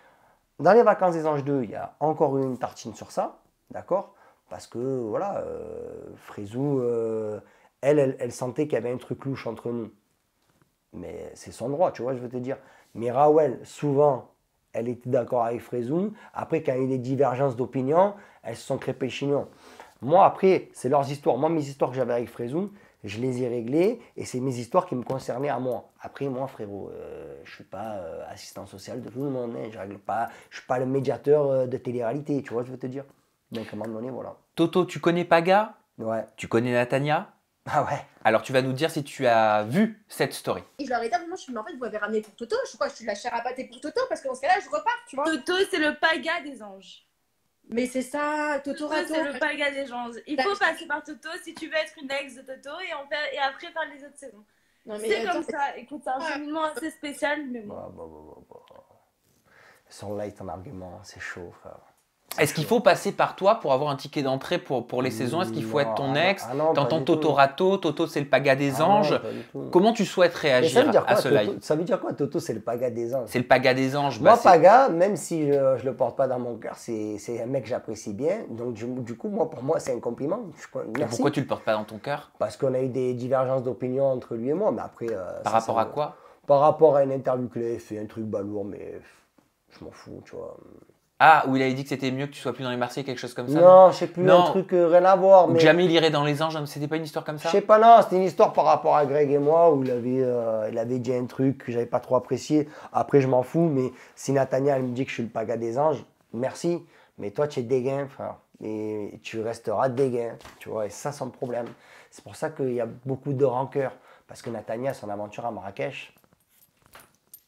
Dans les vacances des anges 2, il y a encore une tartine sur ça, d'accord Parce que, voilà, euh, Frézou, euh, elle, elle, sentait qu'il y avait un truc louche entre nous. Mais c'est son droit, tu vois, je veux te dire. Mais Raouel, souvent, elle était d'accord avec Frézou. Après, quand il y a eu des divergences d'opinion, elles se sont crépées chignon. Moi, après, c'est leurs histoires. Moi, mes histoires que j'avais avec Frézou, je les ai réglés, et c'est mes histoires qui me concernaient à moi. Après, moi, frérot, euh, je suis pas euh, assistant social de tout le monde, hein, je règle pas, je suis pas le médiateur euh, de télé-réalité, tu vois, je veux te dire. Donc, à un moment donné, voilà. Toto, tu connais Paga Ouais. Tu connais Natania ah ouais. Alors tu vas nous dire si tu as vu cette story. Et je leur ai dit, moi, je, en fait, vous m'avez ramené pour Toto. Je crois que je suis la chair à pâté pour Toto parce que dans ce cas-là, je repars, tu vois. Toto, c'est le paga des anges. Mais c'est ça, Toto Rato. C'est le paga des gens. Il faut passer par Toto si tu veux être une ex de Toto et, après faire les autres saisons. C'est comme ça. Écoute, c'est un moment assez spécial, mais bon. Sans light en argument, c'est chaud, frère. Est-ce qu'il faut passer par toi pour avoir un ticket d'entrée pour, pour les saisons Est-ce qu'il faut être ton ah ex ah T'entends Toto Rato, Toto c'est le paga des ah anges. Comment tu souhaites réagir à cela Ça veut dire quoi Toto c'est le paga des anges C'est le paga des anges. Moi, bah, paga, même si je, le porte pas dans mon cœur, c'est, un mec que j'apprécie bien. Donc du, coup, moi pour moi c'est un compliment. pourquoi tu le portes pas dans ton cœur Parce qu'on a eu des divergences d'opinion entre lui et moi. Mais après, euh, par rapport à quoi Par rapport à une interview que j'ai fait, un truc balourd, mais je m'en fous, tu vois. Ah, où il avait dit que c'était mieux que tu sois plus dans les Marseillais, quelque chose comme ça. Non, je plus, un truc euh, rien à voir. Jamais il irait dans les anges, c'était pas une histoire comme ça Je sais pas, non, c'était une histoire par rapport à Greg et moi où il avait, euh, avait dit un truc que j'avais pas trop apprécié. Après, je m'en fous, mais si elle me dit que je suis le paga des anges, merci, mais toi, tu es dégain, frère. Et tu resteras dégain, tu vois, et ça sans problème. C'est pour ça qu'il y a beaucoup de rancœur. Parce que Nathania, son aventure à Marrakech,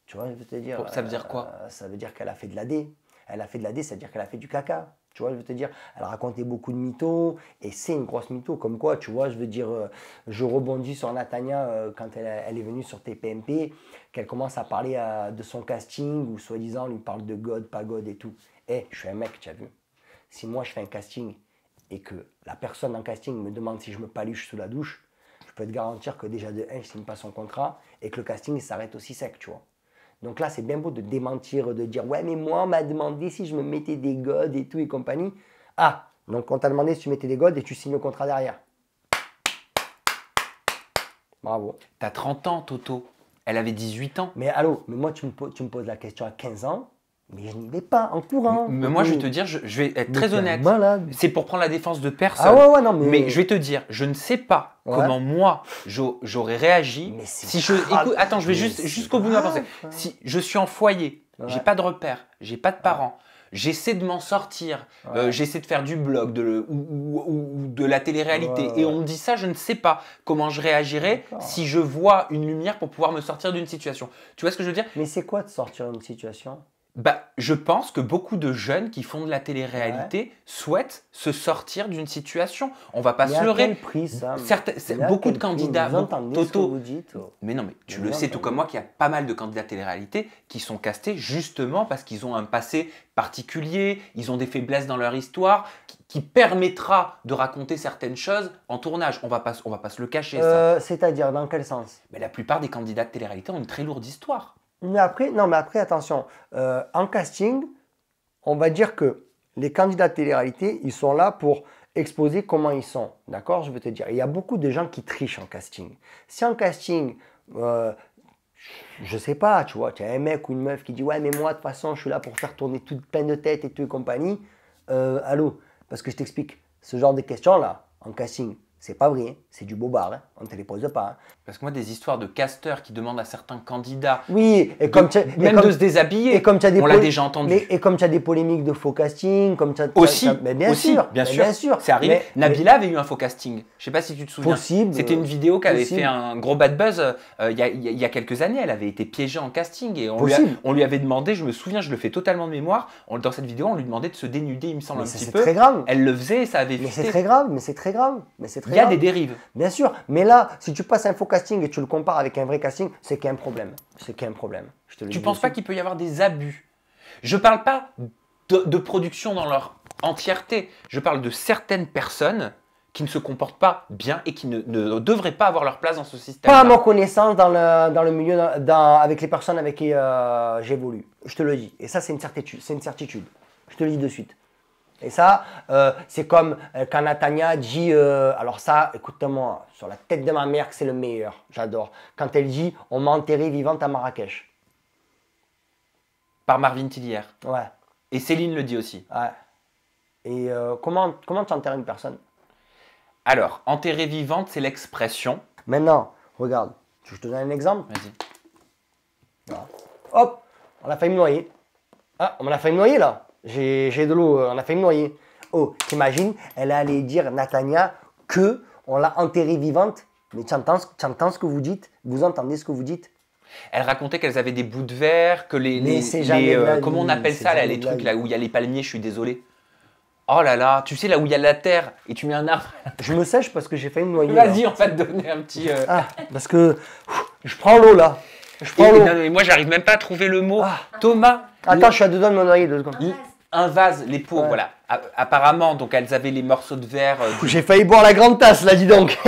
tu vois, je veux te dire. Ça veut dire quoi euh, Ça veut dire qu'elle a fait de la dé. Elle a fait de la D, c'est-à-dire qu'elle a fait du caca. Tu vois, je veux te dire, elle racontait beaucoup de mythos, et c'est une grosse mytho, comme quoi, tu vois, je veux dire, euh, je rebondis sur Natania euh, quand elle, est venue sur TPMP, qu'elle commence à parler euh, de son casting, ou soi-disant, lui parle de God, pas God et tout. Eh, je suis un mec, tu as vu. Si moi, je fais un casting, et que la personne en casting me demande si je me paluche sous la douche, je peux te garantir que déjà de 1, je signe pas son contrat, et que le casting s'arrête aussi sec, tu vois. Donc là, c'est bien beau de démentir, de dire Ouais, mais moi, on m'a demandé si je me mettais des godes et tout et compagnie. Ah, donc on t'a demandé si tu mettais des godes et tu signes le contrat derrière. Bravo. T'as 30 ans, Toto. Elle avait 18 ans. Mais allô, mais moi, tu me, tu me poses la question à 15 ans mais je n'y vais pas en courant. Mais moi, je vais te dire, je, vais être très honnête. C'est pour prendre la défense de ah personne. mais... je vais te dire, je ne sais pas comment moi j'aurais réagi. Mais si je attends, je vais juste jusqu'au bout de ma pensée. Si je suis en foyer, j'ai pas de repères, j'ai pas de parents. J'essaie de m'en sortir, euh, j'essaie de faire du blog ou, de la télé-réalité. Et on me dit ça, je ne sais pas comment je réagirais si je vois une lumière pour pouvoir me sortir d'une situation. Tu vois ce que je veux dire Mais c'est quoi de sortir d'une situation bah, je pense que beaucoup de jeunes qui font de la télé-réalité souhaitent se sortir d'une situation. On va pas se à leurrer. prix, ça Beaucoup de candidats. Vous Toto. Vous dites, oh. Mais non, mais tu le sais tout comme moi qu'il y a pas mal de candidats télé-réalité qui sont castés justement parce qu'ils ont un passé particulier, ils ont des faiblesses dans leur histoire qui, permettra de raconter certaines choses en tournage. On va pas, on va pas se le cacher. Euh, c'est-à-dire dans quel sens mais La plupart des candidats de télé-réalité ont une très lourde histoire. Mais après, non, mais après, attention, euh, en casting, on va dire que les candidats de télé-réalité, ils sont là pour exposer comment ils sont. D'accord Je veux te dire, il y a beaucoup de gens qui trichent en casting. Si en casting, euh, je sais pas, tu vois, tu as un mec ou une meuf qui dit Ouais, mais moi, de toute façon, je suis là pour faire tourner toute plein de têtes et tout et compagnie. Euh, allô Parce que je t'explique, ce genre de questions-là, en casting, c'est pas vrai, c'est du bobard, hein. on ne te pas. Hein. Parce que moi, des histoires de casteurs qui demandent à certains candidats oui, et comme de, même de se déshabiller, as des on l'a déjà entendu. et comme tu as des polémiques de faux casting, comme as, Aussi, Mais bien, sûr, bien, sûr, bien sûr, c'est arrivé. Nabila avait eu un faux casting, je sais pas si tu te souviens. Possible. C'était une vidéo qui avait fait un gros bad buzz euh, il y, a quelques années, elle avait été piégée en casting et on lui, avait demandé, je me souviens, je le fais totalement de mémoire, dans cette vidéo, on lui demandait de se dénuder, il me semble, un petit peu. très grave. Elle le faisait ça avait Mais c'est très grave, mais c'est très grave, mais il y a des dérives. Bien sûr, mais là, si tu passes un faux casting et tu le compares avec un vrai casting, c'est qu'un problème. C'est qu'un problème. Je te le tu ne penses pas qu'il peut y avoir des abus Je ne parle pas de, production dans leur entièreté. Je parle de certaines personnes qui ne se comportent pas bien et qui ne, devraient pas avoir leur place dans ce système. Pas à ma connaissance dans le, dans le milieu, avec les personnes avec qui euh, j'évolue. Je te le dis. Et ça, c'est une certitude. C'est une certitude. Je te le dis de suite. Et ça, euh, c'est comme euh, quand Natania dit, euh, alors ça, écoute-moi, sur la tête de ma mère que c'est le meilleur, j'adore. Quand elle dit, on m'a enterré vivante à Marrakech. Par Marvin Tillière. Ouais. Et Céline le dit aussi. Ouais. Et comment, comment tu enterres une personne Alors, enterrer vivante, c'est l'expression. Maintenant, regarde, je te donne un exemple. Vas-y. Hop, on a failli me noyer. Ah, on m'a failli me noyer là. J'ai de l'eau, euh, on a fait une noyer. Oh, t'imagines, elle allait dire, Natania, que on l'a enterrée vivante. Mais tu entends, ce que vous dites Vous entendez ce que vous dites elle racontait qu'elles avaient des bouts de verre, que les. Euh, comment on appelle ça, là, les trucs là où il y a les palmiers, je suis désolé. Oh là là, tu sais là où il y a la terre et tu mets un arbre. Je me sèche parce que j'ai fait une noyer. Vas-y, en fait, te donner un petit. Euh, ah, parce que je prends l'eau là. Je prends l'eau. moi, j'arrive même pas à trouver le mot. Ah. Thomas. Attends, je suis à deux doigts de me noyer deux secondes. Ah, un vase, les pots, voilà. apparemment, donc elles avaient les morceaux de verre. Euh, J'ai failli boire la grande tasse, là, dis donc.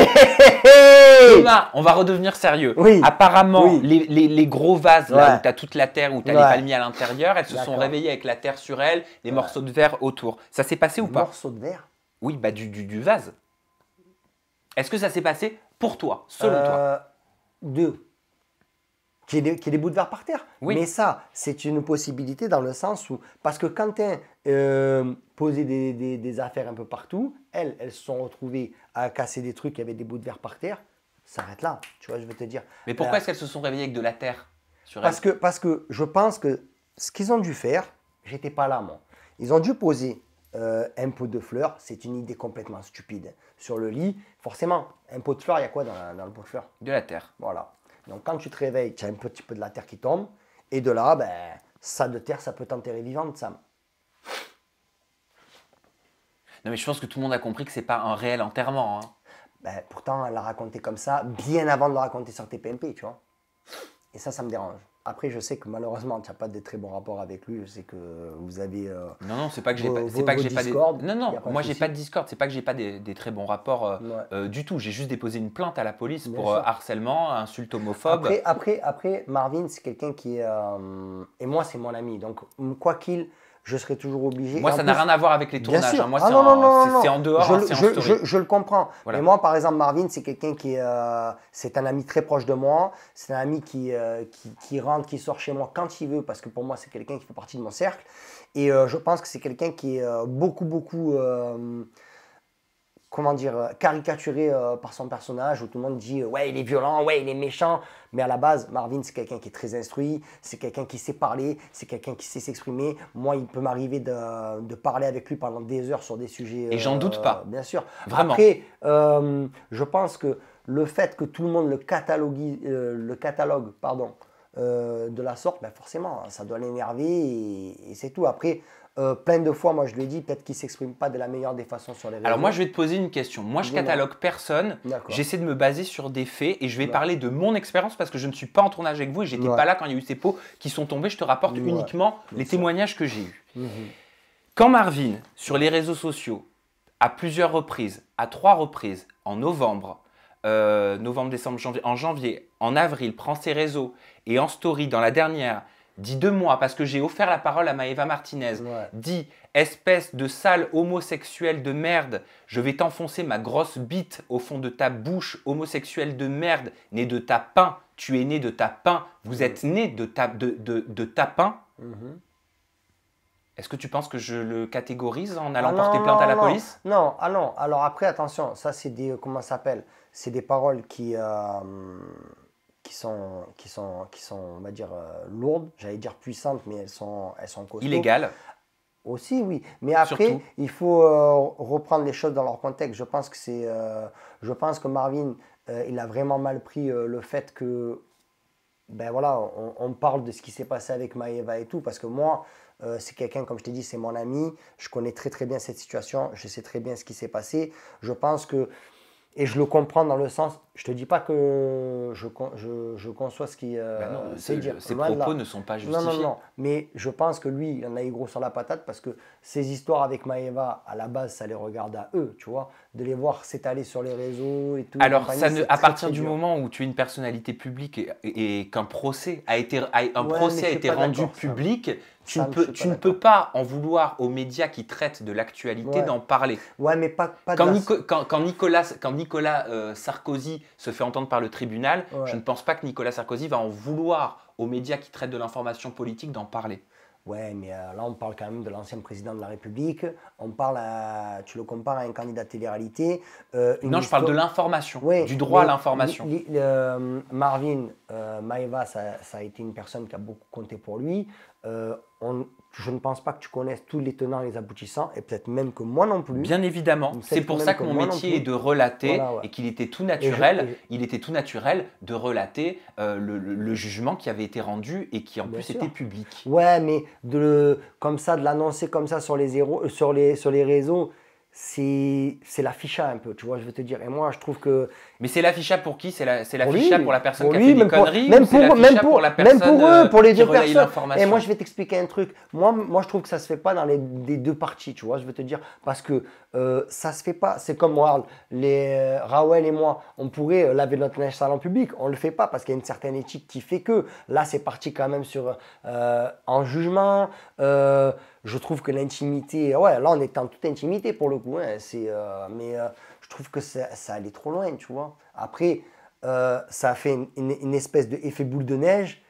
*laughs* Thomas, *laughs* on va redevenir sérieux. Oui. Apparemment, Les, gros vases, là, où tu as toute la terre, où tu as les palmiers à l'intérieur, elles se sont réveillées avec la terre sur elles, les morceaux de verre autour. Ça s'est passé ou pas Morceaux de verre Oui, bah du, du, vase. Est-ce que ça s'est passé pour toi, selon toi euh, Deux qu'il y, des bouts de verre par terre. Mais ça, c'est une possibilité dans le sens où, parce que quand euh, posait des, affaires un peu partout, elles, elles se sont retrouvées à casser des trucs, qui y avait des bouts de verre par terre, ça arrête là, tu vois, je veux te dire. Mais pourquoi euh, est-ce qu'elles se sont réveillées avec de la terre sur parce que, parce que je pense que ce qu'ils ont dû faire, j'étais pas là, moi. Ils ont dû poser euh, un pot de fleurs, c'est une idée complètement stupide. Sur le lit, forcément, un pot de fleurs, il y a quoi dans, dans le pot de fleurs De la terre. Voilà. Donc quand tu te réveilles, tu as un petit peu de la terre qui tombe. Et de là, ben, ça de terre, ça peut t'enterrer vivante, Sam. Non mais je pense que tout le monde a compris que c'est pas un réel enterrement. Hein. Ben, pourtant, elle l'a raconté comme ça, bien avant de le raconter sur TPMP, tu vois. Et ça, ça me dérange. Après, je sais que malheureusement, tu n'as pas de très bons rapports avec lui. Je sais que vous avez. Euh, non, non, c'est pas que j'ai pas, pas, que j'ai Non, non, moi, j'ai pas de Discord. C'est pas que j'ai pas des, très bons rapports euh, euh, du tout. J'ai juste déposé une plainte à la police pour harcèlement, insulte homophobe. Après, après, après Marvin, c'est quelqu'un qui est. et moi, c'est mon ami. Donc, quoi qu'il je serai toujours obligé. Moi, ça n'a rien à voir avec les tournages. Moi, c'est, en, dehors. Je, Je, le comprends. Mais moi, par exemple, Marvin, c'est quelqu'un qui est... Euh, c'est un ami très proche de moi. C'est un ami euh, qui, qui, rentre, qui sort chez moi quand il veut, parce que pour moi, c'est quelqu'un qui fait partie de mon cercle. Et euh, je pense que c'est quelqu'un qui est beaucoup, beaucoup comment dire, euh, caricaturé euh, par son personnage, où tout le monde dit euh, ouais, il est violent, ouais, il est méchant. Mais à la base, Marvin, c'est quelqu'un qui est très instruit, c'est quelqu'un qui sait parler, c'est quelqu'un qui sait s'exprimer. Moi, il peut m'arriver de, parler avec lui pendant des heures sur des sujets. Et j'en doute pas. Bien sûr. Vraiment. Après, je pense que le fait que tout le monde le, catalogue, le catalogue pardon, euh, de la sorte, ben, forcément, hein, ça doit l'énerver et, c'est tout. Après, euh, plein de fois, moi je lui ai dit, peut-être qu'il ne s'exprime pas de la meilleure des façons sur les réseaux. Alors moi je vais te poser une question. Moi je catalogue personne, j'essaie de me baser sur des faits et je vais parler de mon expérience parce que je ne suis pas en tournage avec vous et j'étais pas là quand il y a eu ces peaux qui sont tombés. Je te rapporte uniquement les témoignages que j'ai eus. Mhm. Quand Marvin, sur les réseaux sociaux, à plusieurs reprises, à trois reprises, en novembre, euh, novembre, décembre, janvier, en janvier, en avril, prend ses réseaux et en story dans la dernière, dit de moi parce que j'ai offert la parole à Maëva Martinez, dit espèce de sale homosexuel de merde, je vais t'enfoncer ma grosse bite au fond de ta bouche homosexuelle de merde, né de ta pain, tu es né de ta pain, vous êtes mhm. né de ta, de, de, de ta pain. Mhm. Est-ce que tu penses que je le catégorise en ah allant porter plainte à la police Non, ah Alors après, attention, ça c'est des euh, comment ça s'appelle c'est des paroles qui, euh, qui, sont, qui, sont, qui sont, on va dire, euh, lourdes, j'allais dire puissantes, mais elles sont, elles sont Illégales aussi, oui. Mais après, il faut euh, reprendre les choses dans leur contexte. Je pense que, c'est, je pense que Marvin, il a vraiment mal pris le fait que, ben voilà, on, parle de ce qui s'est passé avec Maeva et tout, parce que moi, c'est quelqu'un, comme je t'ai dit, c'est mon ami. Je connais très très bien cette situation. Je sais très bien ce qui s'est passé. Je pense que et je le comprends dans le sens, je ne te dis pas que je, je, conçois ce qui euh, bah propos ne sont pas justifiés. Non, Mais je pense que lui, il en a eu gros sur la patate parce que ces histoires avec Maeva, à la base, ça les regarde à eux, tu vois, de les voir s'étaler sur les réseaux et tout. Alors, ça à partir du moment où tu es une personnalité publique et, qu'un procès a été, un procès a été rendu public tu, ne peux pas en vouloir aux médias qui traitent de l'actualité d'en parler. Ouais, mais pas, quand, Nicolas, quand Nicolas euh, Sarkozy se fait entendre par le tribunal, je ne pense pas que Nicolas Sarkozy va en vouloir aux médias qui traitent de l'information politique d'en parler. Ouais, mais euh, là, on parle quand même de l'ancien président de la République. On parle à, tu le compares à un candidat de télé-réalité. Euh, non, je parle de l'information, du droit à l'information. Marvin, Maeva, ça, ça, a été une personne qui a beaucoup compté pour lui je ne pense pas que tu connaisses tous les tenants et les aboutissants, et peut-être même que moi non plus. Bien évidemment, c'est pour ça que, mon métier est de relater, et qu'il était tout naturel, il était tout naturel de relater euh, le, jugement qui avait été rendu et qui en plus était public. Ouais, mais de comme ça, de l'annoncer comme ça sur les, euh, sur les, sur les réseaux, c'est l'affichage un peu, tu vois, je veux te dire. Et moi, je trouve que mais c'est l'affichage pour qui C'est l'affichage pour, la personne qui a fait des conneries Même pour, même pour, la même pour eux, euh, pour les deux personnes. Et moi, je vais t'expliquer un truc. Moi, moi, je trouve que ça se fait pas dans les, deux parties, tu vois. Je veux te dire, parce que euh, ça se fait pas. C'est comme euh, Raoul, les, et moi, on pourrait laver notre linge public. On le fait pas parce qu'il y a une certaine éthique qui fait que. Là, c'est parti quand même sur en jugement je trouve que l'intimité, ouais, là on est en toute intimité pour le coup, hein. c'est, mais je trouve que ça, allait trop loin, tu vois. Après, euh, ça a fait une, espèce d'effet boule de neige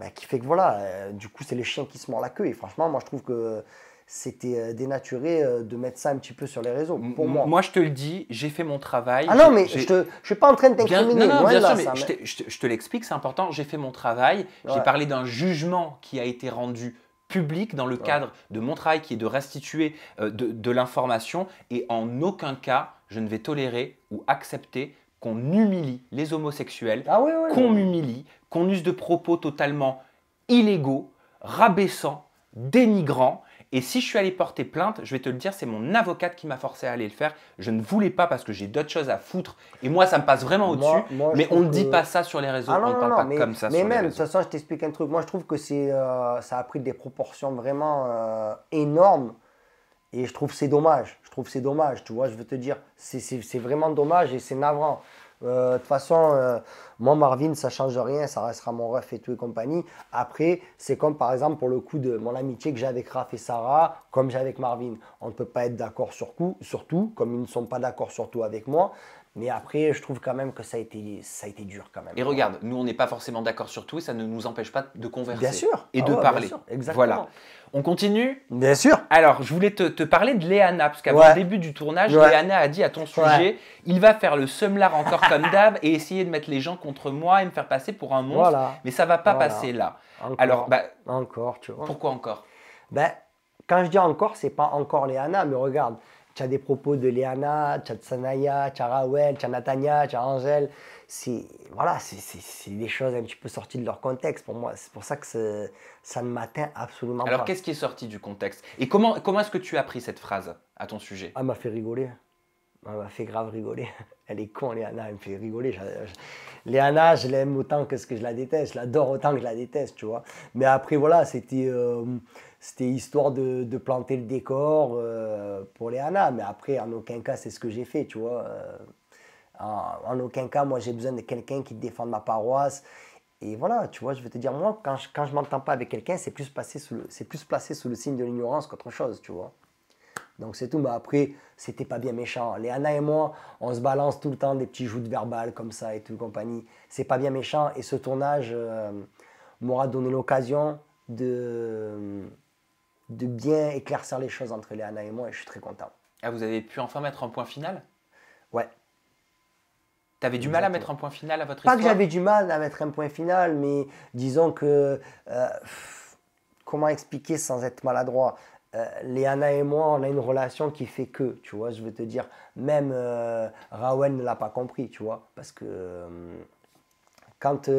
bah, qui fait que voilà, euh, du coup, c'est les chiens qui se mordent la queue. Et franchement, moi, je trouve que c'était euh, dénaturé de mettre ça un petit peu sur les réseaux. Pour moi. Moi, je te le dis, j'ai fait mon travail. Ah non, mais je ne suis pas en train de t'incriminer. Non, non, bien sûr, mais je te, l'explique, c'est important. J'ai fait mon travail. J'ai parlé d'un jugement qui a été rendu public dans le cadre de mon travail qui est de restituer de, de l'information. Et en aucun cas, je ne vais tolérer ou accepter qu'on humilie les homosexuels, ah qu'on m'humilie, humilie, qu'on use de propos totalement illégaux, rabaissants, dénigrants. Et si je suis allé porter plainte, je vais te le dire, c'est mon avocate qui m'a forcé à aller le faire. Je ne voulais pas parce que j'ai d'autres choses à foutre. Et moi, ça me passe vraiment au-dessus. Mais on ne dit pas ça sur les réseaux. Ah on ne parle pas mais, comme ça. Mais sur même, de toute façon, je t'explique un truc. Moi, je trouve que c'est, euh, ça a pris des proportions vraiment euh, énormes et je trouve c'est dommage. Je trouve c'est dommage. Tu vois, je veux te dire, c'est vraiment dommage et c'est navrant. Euh, de toute façon, euh, moi, Marvin, ça change rien, ça restera mon ref et tout et compagnie. Après, c'est comme par exemple pour le coup de mon amitié que j'ai avec Raph et Sarah, comme j'ai avec Marvin. On ne peut pas être d'accord sur, surtout tout, comme ils ne sont pas d'accord sur tout avec moi. Mais après, je trouve quand même que ça a été, ça a été dur quand même. Et regarde, nous, on n'est pas forcément d'accord sur tout et ça ne nous empêche pas de converser. Bien sûr. Et ah de parler. Bien sûr, exactement. Voilà. On continue Bien sûr. Alors, je voulais te, parler de Léana, parce qu'avant début du tournage, Léana a dit à ton sujet il va faire le semlar encore *laughs* comme d'hab et essayer de mettre les gens contre moi et me faire passer pour un monstre. Mais ça va pas passer là. Alors, bah, encore, tu vois. Pourquoi encore ben, Quand je dis encore, c'est pas encore Léana, mais regarde, tu as des propos de Léana, tu as de Sanaya, tu as tu Natania, tu as Angèle c'est voilà, c'est des choses un petit peu sorties de leur contexte pour moi. C'est pour ça que ça ne m'atteint absolument pas. Alors qu'est-ce qui est sorti du contexte Et comment, comment est-ce que tu as pris cette phrase à ton sujet ah, Elle m'a fait rigoler. Elle m'a fait grave rigoler. *laughs* Elle est con, Léana, elle me fait rigoler. Léana, je l'aime autant que ce que je la déteste. Je l'adore autant que je la déteste, tu vois. Mais après, voilà, c'était euh, histoire de, planter le décor euh, pour Léana. Mais après, en aucun cas, c'est ce que j'ai fait, tu vois. Euh. En aucun cas, moi, j'ai besoin de quelqu'un qui défende ma paroisse. Et voilà, tu vois, je veux te dire, moi, quand je, quand m'entends pas avec quelqu'un, c'est plus, placé sous le, plus placé sous le signe de l'ignorance qu'autre chose, tu vois. Donc c'est tout, mais bah, après, c'était pas bien méchant. Léana et moi, on se balance tout le temps des petits joutes verbales comme ça et tout, compagnie. C'est pas bien méchant. Et ce tournage euh, m'aura donné l'occasion de, de bien éclaircir les choses entre Léana et moi, et je suis très content. Ah, vous avez pu enfin mettre un point final Ouais, tu avais du mal à mettre un point final à votre Pas Pas que j'avais du mal à mettre un point final, mais disons que. Euh, comment expliquer sans être maladroit euh, Léana et moi, on a une relation qui fait que, tu vois, je veux te dire, même euh, ne l'a pas compris, tu vois, parce que euh, quand,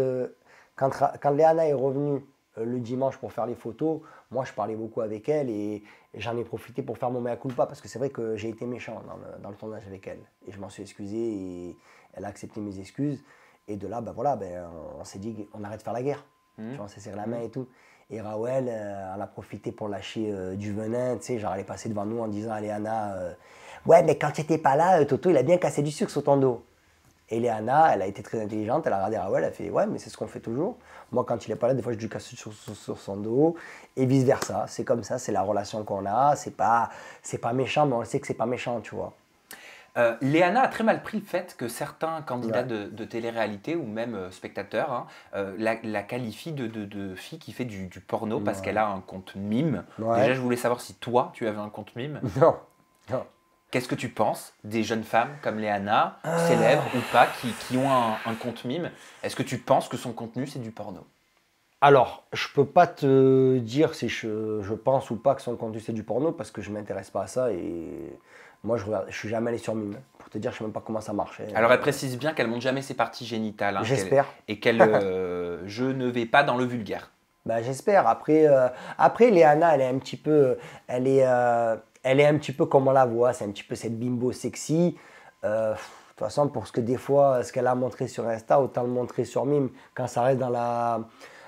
quand, quand Léana est revenue le dimanche pour faire les photos, moi je parlais beaucoup avec elle et j'en ai profité pour faire mon mea culpa parce que c'est vrai que j'ai été méchant dans le, tournage avec elle et je m'en suis excusé et, elle a accepté mes excuses. Et de là, ben voilà, ben, on, s'est dit, on arrête de faire la guerre. Mmh. on s'est serré la main et tout. Et Raoul, euh, a profité pour lâcher euh, du venin, tu sais, genre elle est passée devant nous en disant, à euh, ouais, mais quand tu n'étais pas là, Toto, il a bien cassé du sucre sur ton dos. Et Léana, elle a été très intelligente, elle a regardé Raoul, elle a fait Ouais, mais c'est ce qu'on fait toujours. Moi, quand il n'est pas là, des fois, je lui casse du sucre sur son dos, et vice-versa. C'est comme ça, c'est la relation qu'on a. C'est pas, c'est pas méchant, mais on le sait que c'est pas méchant, tu vois. Euh, Léana a très mal pris le fait que certains candidats de, télé-réalité ou même euh, spectateurs hein, euh, la, qualifient de, fille qui fait du, porno parce qu'elle a un compte mime. Déjà, je voulais savoir si toi, tu avais un compte mime. *laughs* Non. Qu'est-ce que tu penses des jeunes femmes comme Léana, ah. célèbres ou pas, qui, ont un, compte mime Est-ce que tu penses que son contenu, c'est du porno alors, je peux pas te dire si je, je pense ou pas que son contenu c'est du porno parce que je m'intéresse pas à ça et moi, je ne je suis jamais allé sur Mime. Pour te dire, je sais même pas comment ça marche. Alors, euh, elle précise bien qu'elle montre jamais ses parties génitales. Hein, j'espère. et qu'elle, *laughs* euh, je ne vais pas dans le vulgaire. Bah, j'espère. Après, euh, après, Léana, elle est un petit peu, elle est, elle est un petit peu comme on la voit. C'est un petit peu cette bimbo sexy. De toute façon, pour ce que des fois, ce qu'elle a montré sur Insta, autant le montrer sur Mime quand ça reste dans la,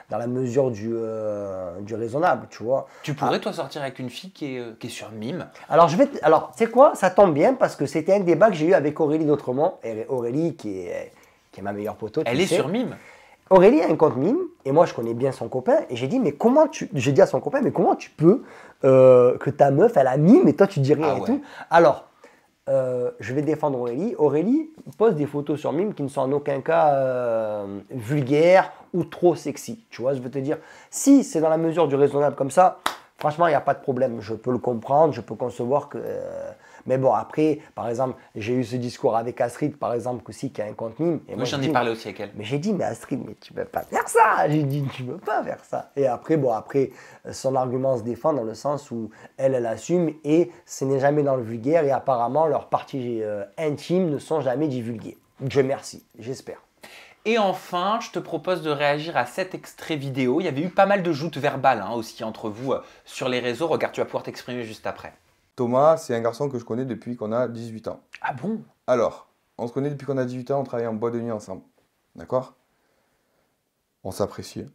dans la mesure euh, du, raisonnable, tu vois. Tu pourrais, ah. toi, sortir avec une fille qui est, euh, sur mime Alors, je vais. Alors, tu sais quoi Ça tombe bien parce que c'était un débat que j'ai eu avec Aurélie d'Autrement. Aurélie, qui est, qui est ma meilleure poteau. Elle est sur mime Aurélie a un compte mime et moi je connais bien son copain et j'ai dit mais comment tu j'ai dit à son copain mais comment tu peux euh, que ta meuf elle a mime et toi tu dis rien ah et tout alors euh, je vais défendre Aurélie. Aurélie pose des photos sur Mime qui ne sont en aucun cas euh, vulgaires ou trop sexy. Tu vois, je veux te dire, si c'est dans la mesure du raisonnable comme ça, franchement, il n'y a pas de problème. Je peux le comprendre, je peux concevoir que. Euh, mais bon, après, par exemple, j'ai eu ce discours avec Astrid, par exemple, aussi, qui a un contenu. moi, j'en ai parlé aussi avec elle. Mais j'ai dit, mais Astrid, mais tu peux pas faire ça. J'ai dit, tu peux pas faire ça. Et après, bon, après, son argument se défend dans le sens où elle, elle assume et ce n'est jamais dans le vulgaire. Et apparemment, leurs parties euh, intimes ne sont jamais divulguées. Je merci, j'espère. Et enfin, je te propose de réagir à cet extrait vidéo. Il y avait eu pas mal de joutes verbales hein, aussi entre vous euh, sur les réseaux. Regarde, tu vas pouvoir t'exprimer juste après. Thomas, c'est un garçon que je connais depuis qu'on a 18 ans. Ah bon Alors, on se connaît depuis qu'on a 18 ans, on travaille en bois de nuit ensemble. D'accord On s'appréciait. Hein.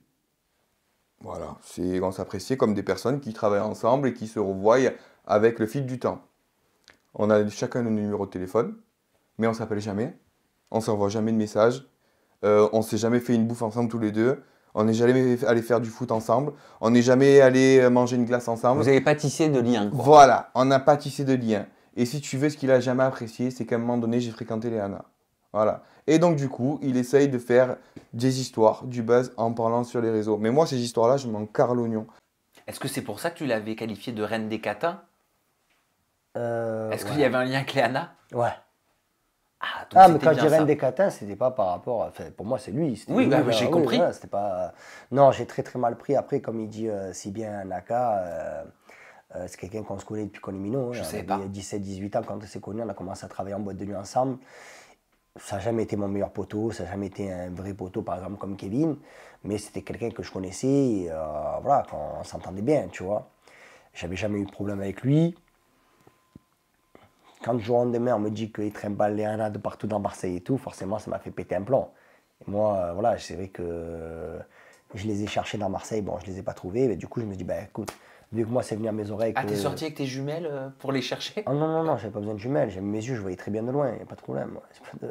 Voilà, c'est on s'appréciait comme des personnes qui travaillent ensemble et qui se revoient avec le fil du temps. On a chacun nos numéros de téléphone, mais on s'appelle jamais, on s'envoie jamais de messages, On euh, on s'est jamais fait une bouffe ensemble tous les deux, on n'est jamais allé faire du foot ensemble. On n'est jamais allé manger une glace ensemble. Vous avez pas tissé de lien. Voilà, on n'a pas tissé de lien. Et si tu veux, ce qu'il a jamais apprécié, c'est qu'à un moment donné, j'ai fréquenté Léana. Voilà. Et donc, du coup, il essaye de faire des histoires, du buzz en parlant sur les réseaux. Mais moi, ces histoires-là, je m'en carre l'oignon. Est-ce que c'est pour ça que tu l'avais qualifié de reine des catins euh, Est-ce qu'il y avait un lien avec Léana Ouais. Ah, ah, mais quand je des c'était pas par rapport. Enfin, pour moi, c'est lui. Hein. Oui, j'ai ah compris. Euh, non, j'ai très très mal pris. Après, comme il dit euh, si bien Naka, euh, c'est quelqu'un qu'on se connaît depuis qu'on est minot. Hein. Je sais pas. Il y a 17-18 ans, quand on s'est connus, on a commencé à travailler en boîte de nuit ensemble. Ça n'a jamais été mon meilleur poteau, ça n'a jamais été un vrai poteau, par exemple, comme Kevin. Mais c'était quelqu'un que je connaissais, et, voilà, qu'on s'entendait bien, tu vois. J'avais jamais eu de problème avec lui quand je rentre demain, on me dit qu'il trimballe les Anna de partout dans Marseille et tout, forcément, ça m'a fait péter un plomb. moi, euh, voilà, c'est vrai que je les ai cherchés dans Marseille, bon, je les ai pas trouvés, mais du coup, je me dis, bah écoute, vu que moi, c'est venu à mes oreilles. Ah, t'es sorti avec tes jumelles euh, pour les chercher Non, ah, Non, non, non, j'avais pas besoin de jumelles, j'avais mes yeux, je voyais très bien de loin, y a pas de problème, *laughs* pas, de...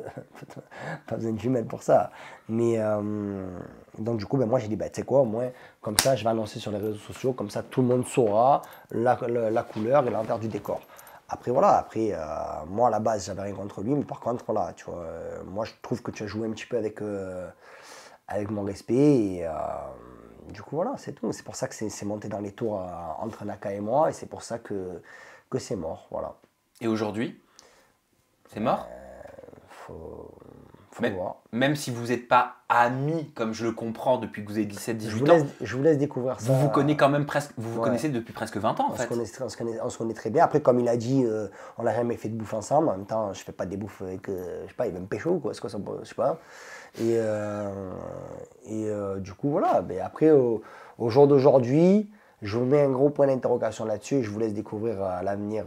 *laughs* pas, besoin de jumelles pour ça. Mais euh, donc, du coup, ben, moi, j'ai dit, bah, tu sais quoi, au moins, comme ça, je vais annoncer sur les réseaux sociaux, comme ça, tout le monde saura la, la couleur et l'envers du décor. Après, voilà, après, euh, moi, à la base, j'avais rien contre lui, mais par contre, voilà, tu vois, euh, moi, je trouve que tu as joué un petit peu avec, euh, avec mon respect, et du coup, voilà, c'est tout. C'est pour ça que c'est monté dans les tours entre Naka et moi, et c'est pour ça que, que c'est mort, voilà. Et aujourd'hui C'est mort même, si vous n'êtes pas amis, comme je le comprends depuis que vous avez 17-18 ans. Je vous laisse découvrir ça. Vous vous, connaissez, quand même presque, vous, vous connaissez depuis presque 20 ans, on fait. Se connaît, très bien. Après, comme il a dit, euh, on n'a jamais fait de bouffe ensemble. En même temps, je ne fais pas des bouffes avec, euh, je sais pas, il va me pécho ou quoi, que ça, je sais pas. Et, euh, du coup, voilà. Mais après, au, jour d'aujourd'hui, je vous mets un gros point d'interrogation là-dessus et je vous laisse découvrir à l'avenir,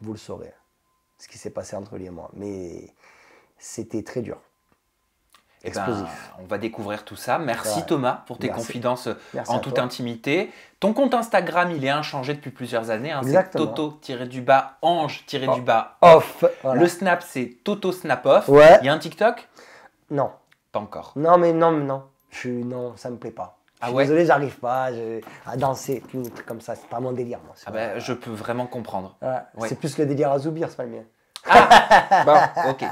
vous le saurez, ce qui s'est passé entre lui et moi. Mais c'était très dur. Eh ben, Explosif. on va découvrir tout ça. Merci Thomas pour tes confidences euh, en toute intimité. Ton compte Instagram, il est inchangé depuis plusieurs années. Hein. C'est Toto-du-bas, Ange-du-bas, oh. off. Le Snap, c'est Toto Snap Off. Ouais. Il y a un TikTok Non. Pas encore. Non, mais non, non. Je, non, ça me plaît pas. Ah je suis désolé, j'arrive pas à danser comme ça, c'est pas mon délire. Moi, ah ben, je peux vraiment comprendre. C'est plus le délire à Zoubir, c'est pas le mien. Ah, bon, *laughs* ok.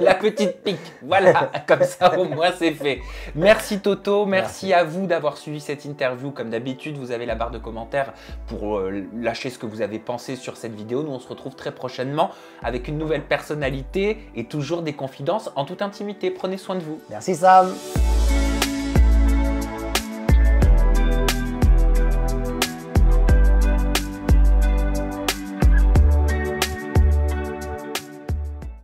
la petite pique. Voilà, *laughs* comme ça au moins c'est fait. Merci Toto, merci, à vous d'avoir suivi cette interview. Comme d'habitude, vous avez la barre de commentaires pour euh, lâcher ce que vous avez pensé sur cette vidéo. Nous, on se retrouve très prochainement avec une nouvelle personnalité et toujours des confidences en toute intimité. Prenez soin de vous. Merci Sam.